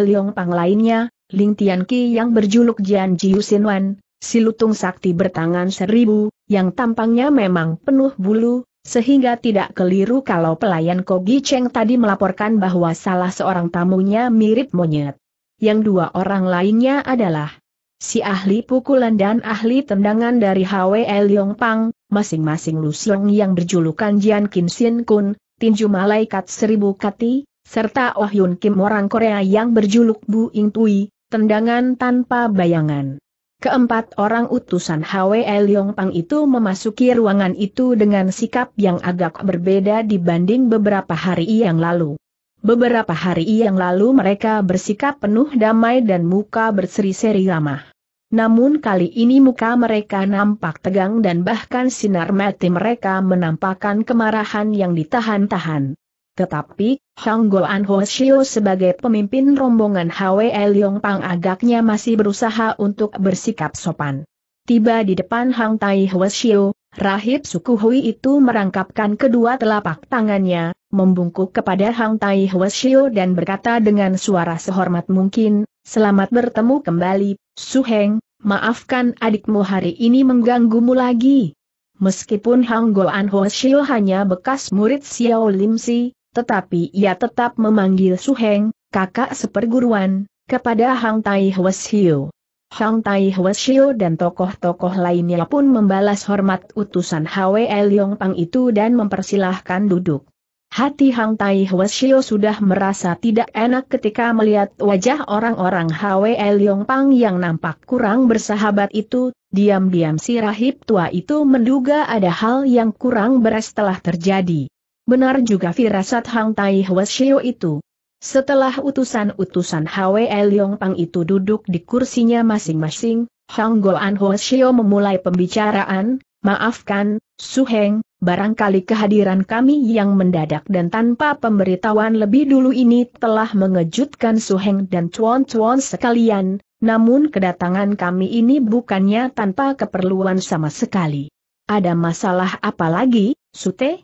Yong Pang lainnya, Ling Ki yang berjuluk Jian Jiu Wan, si lutung sakti bertangan seribu, yang tampangnya memang penuh bulu, sehingga tidak keliru kalau pelayan Kogi Cheng tadi melaporkan bahwa salah seorang tamunya mirip monyet. Yang dua orang lainnya adalah si ahli pukulan dan ahli tendangan dari HWL Pang, masing-masing Lu Xiong yang berjulukan Jian Kin Sin Kun, Tinju Malaikat Seribu Kati, serta Oh Yun Kim orang Korea yang berjuluk Bu Ing Tui, tendangan tanpa bayangan. Keempat orang utusan Hwe Leong Pang itu memasuki ruangan itu dengan sikap yang agak berbeda dibanding beberapa hari yang lalu. Beberapa hari yang lalu mereka bersikap penuh damai dan muka berseri-seri ramah. Namun kali ini muka mereka nampak tegang dan bahkan sinar mati mereka menampakkan kemarahan yang ditahan-tahan. Tetapi, Hang An Ho Shio sebagai pemimpin rombongan Hwe Leong Pang agaknya masih berusaha untuk bersikap sopan. Tiba di depan Hang Tai Ho Shio, rahib suku Hui itu merangkapkan kedua telapak tangannya, membungkuk kepada Hang Tai Ho Shio dan berkata dengan suara sehormat mungkin, Selamat bertemu kembali, Su Heng. maafkan adikmu hari ini mengganggumu lagi. Meskipun Hang Goan Ho Shio hanya bekas murid Xiao Lim Si, tetapi ia tetap memanggil Su Heng, kakak seperguruan, kepada Hang Tai Hwes Hiu. Hang Tai Hwes Hiu dan tokoh-tokoh lainnya pun membalas hormat utusan Hwe Leong Pang itu dan mempersilahkan duduk. Hati Hang Tai Hwes Hiu sudah merasa tidak enak ketika melihat wajah orang-orang Hwe Leong Pang yang nampak kurang bersahabat itu, diam-diam si rahib tua itu menduga ada hal yang kurang beres telah terjadi. Benar juga firasat Hang Tai Shio itu. Setelah utusan-utusan Hwe Liong Pang itu duduk di kursinya masing-masing, Hang Goan Shio memulai pembicaraan, maafkan, Heng, barangkali kehadiran kami yang mendadak dan tanpa pemberitahuan lebih dulu ini telah mengejutkan Heng dan Chuan-Chuan sekalian, namun kedatangan kami ini bukannya tanpa keperluan sama sekali. Ada masalah apa lagi, Sute?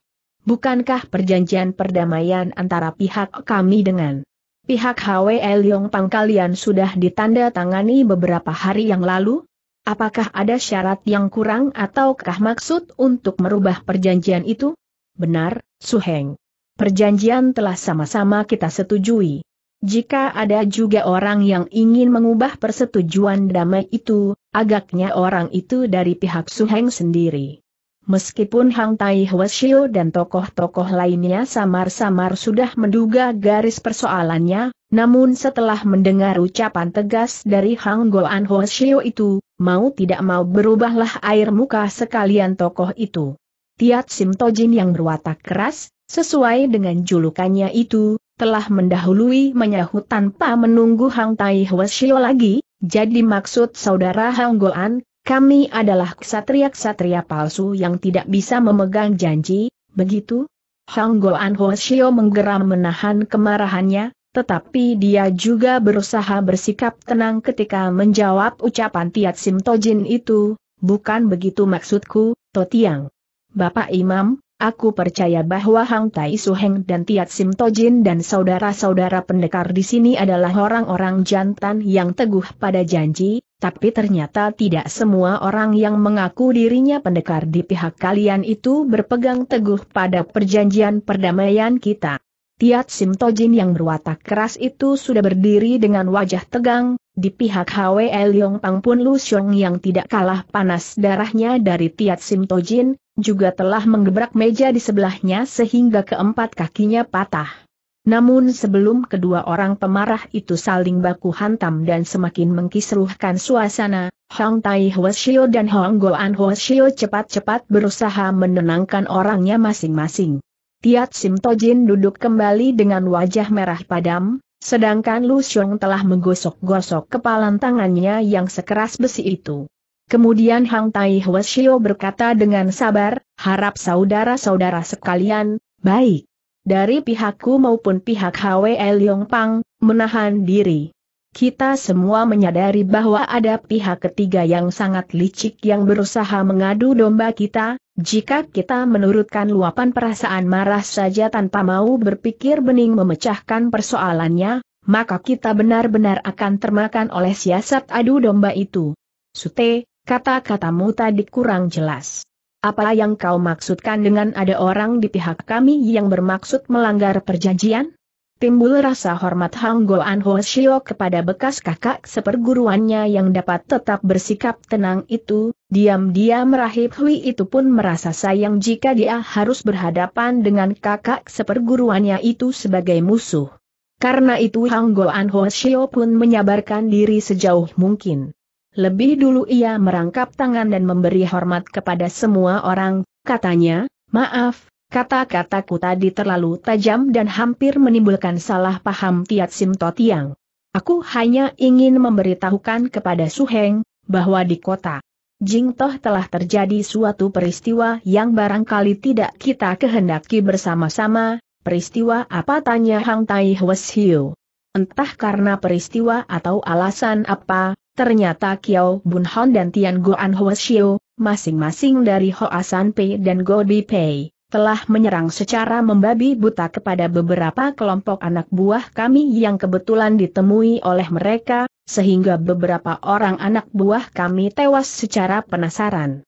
bukankah perjanjian perdamaian antara pihak kami dengan pihak HWL Yong Pang kalian sudah tangani beberapa hari yang lalu? Apakah ada syarat yang kurang ataukah maksud untuk merubah perjanjian itu? Benar, Suheng. Perjanjian telah sama-sama kita setujui. Jika ada juga orang yang ingin mengubah persetujuan damai itu, agaknya orang itu dari pihak Suheng sendiri. Meskipun Hang Tai Hwasyo dan tokoh-tokoh lainnya samar-samar sudah menduga garis persoalannya, namun setelah mendengar ucapan tegas dari Hang Goan Hwasyo itu, mau tidak mau berubahlah air muka sekalian tokoh itu. Tiat Sim Tojin yang berwatak keras, sesuai dengan julukannya itu, telah mendahului menyahut tanpa menunggu Hang Tai Hwasyo lagi, jadi maksud saudara Hang Goan, kami adalah ksatria-ksatria palsu yang tidak bisa memegang janji, begitu? Hang Goan Hoshio menggeram menahan kemarahannya, tetapi dia juga berusaha bersikap tenang ketika menjawab ucapan Tiat Sim Tojin itu, bukan begitu maksudku, Totiang. Bapak Imam, aku percaya bahwa Hang Tai Suheng dan Tiat Sim Tojin dan saudara-saudara pendekar di sini adalah orang-orang jantan yang teguh pada janji, tapi ternyata tidak semua orang yang mengaku dirinya pendekar di pihak kalian itu berpegang teguh pada perjanjian perdamaian kita. Tiat Simtojin yang berwatak keras itu sudah berdiri dengan wajah tegang, di pihak Liong Pang pun Lu Xiong yang tidak kalah panas darahnya dari Tiat Simtojin, juga telah menggebrak meja di sebelahnya sehingga keempat kakinya patah. Namun sebelum kedua orang pemarah itu saling baku hantam dan semakin mengkisruhkan suasana, Hong Tai Hwasyo dan Hong Goan Hwasyo cepat-cepat berusaha menenangkan orangnya masing-masing. Tiat Sim Tojin duduk kembali dengan wajah merah padam, sedangkan Lu Xiong telah menggosok-gosok kepalan tangannya yang sekeras besi itu. Kemudian Hang Tai Hwasyo berkata dengan sabar, harap saudara-saudara sekalian, baik dari pihakku maupun pihak HWL Pang menahan diri. Kita semua menyadari bahwa ada pihak ketiga yang sangat licik yang berusaha mengadu domba kita, jika kita menurutkan luapan perasaan marah saja tanpa mau berpikir bening memecahkan persoalannya, maka kita benar-benar akan termakan oleh siasat adu domba itu. Sute, kata-katamu tadi kurang jelas. Apa yang kau maksudkan dengan ada orang di pihak kami yang bermaksud melanggar perjanjian? Timbul rasa hormat Hang Goan Ho Shio kepada bekas kakak seperguruannya yang dapat tetap bersikap tenang itu, diam-diam rahib Hui itu pun merasa sayang jika dia harus berhadapan dengan kakak seperguruannya itu sebagai musuh. Karena itu Hang Goan Ho Shio pun menyabarkan diri sejauh mungkin. Lebih dulu ia merangkap tangan dan memberi hormat kepada semua orang, katanya, maaf, kata-kataku tadi terlalu tajam dan hampir menimbulkan salah paham Tiat Sim Totiang. Aku hanya ingin memberitahukan kepada Suheng, bahwa di kota Jing Jingtoh telah terjadi suatu peristiwa yang barangkali tidak kita kehendaki bersama-sama, peristiwa apa tanya Hang Tai Hwes Hiu. Entah karena peristiwa atau alasan apa, Ternyata Kiao Bun Hon dan Tian Guan Hua Xiu, masing-masing dari Hoa San Pei dan Go Bi Pei, telah menyerang secara membabi buta kepada beberapa kelompok anak buah kami yang kebetulan ditemui oleh mereka, sehingga beberapa orang anak buah kami tewas secara penasaran.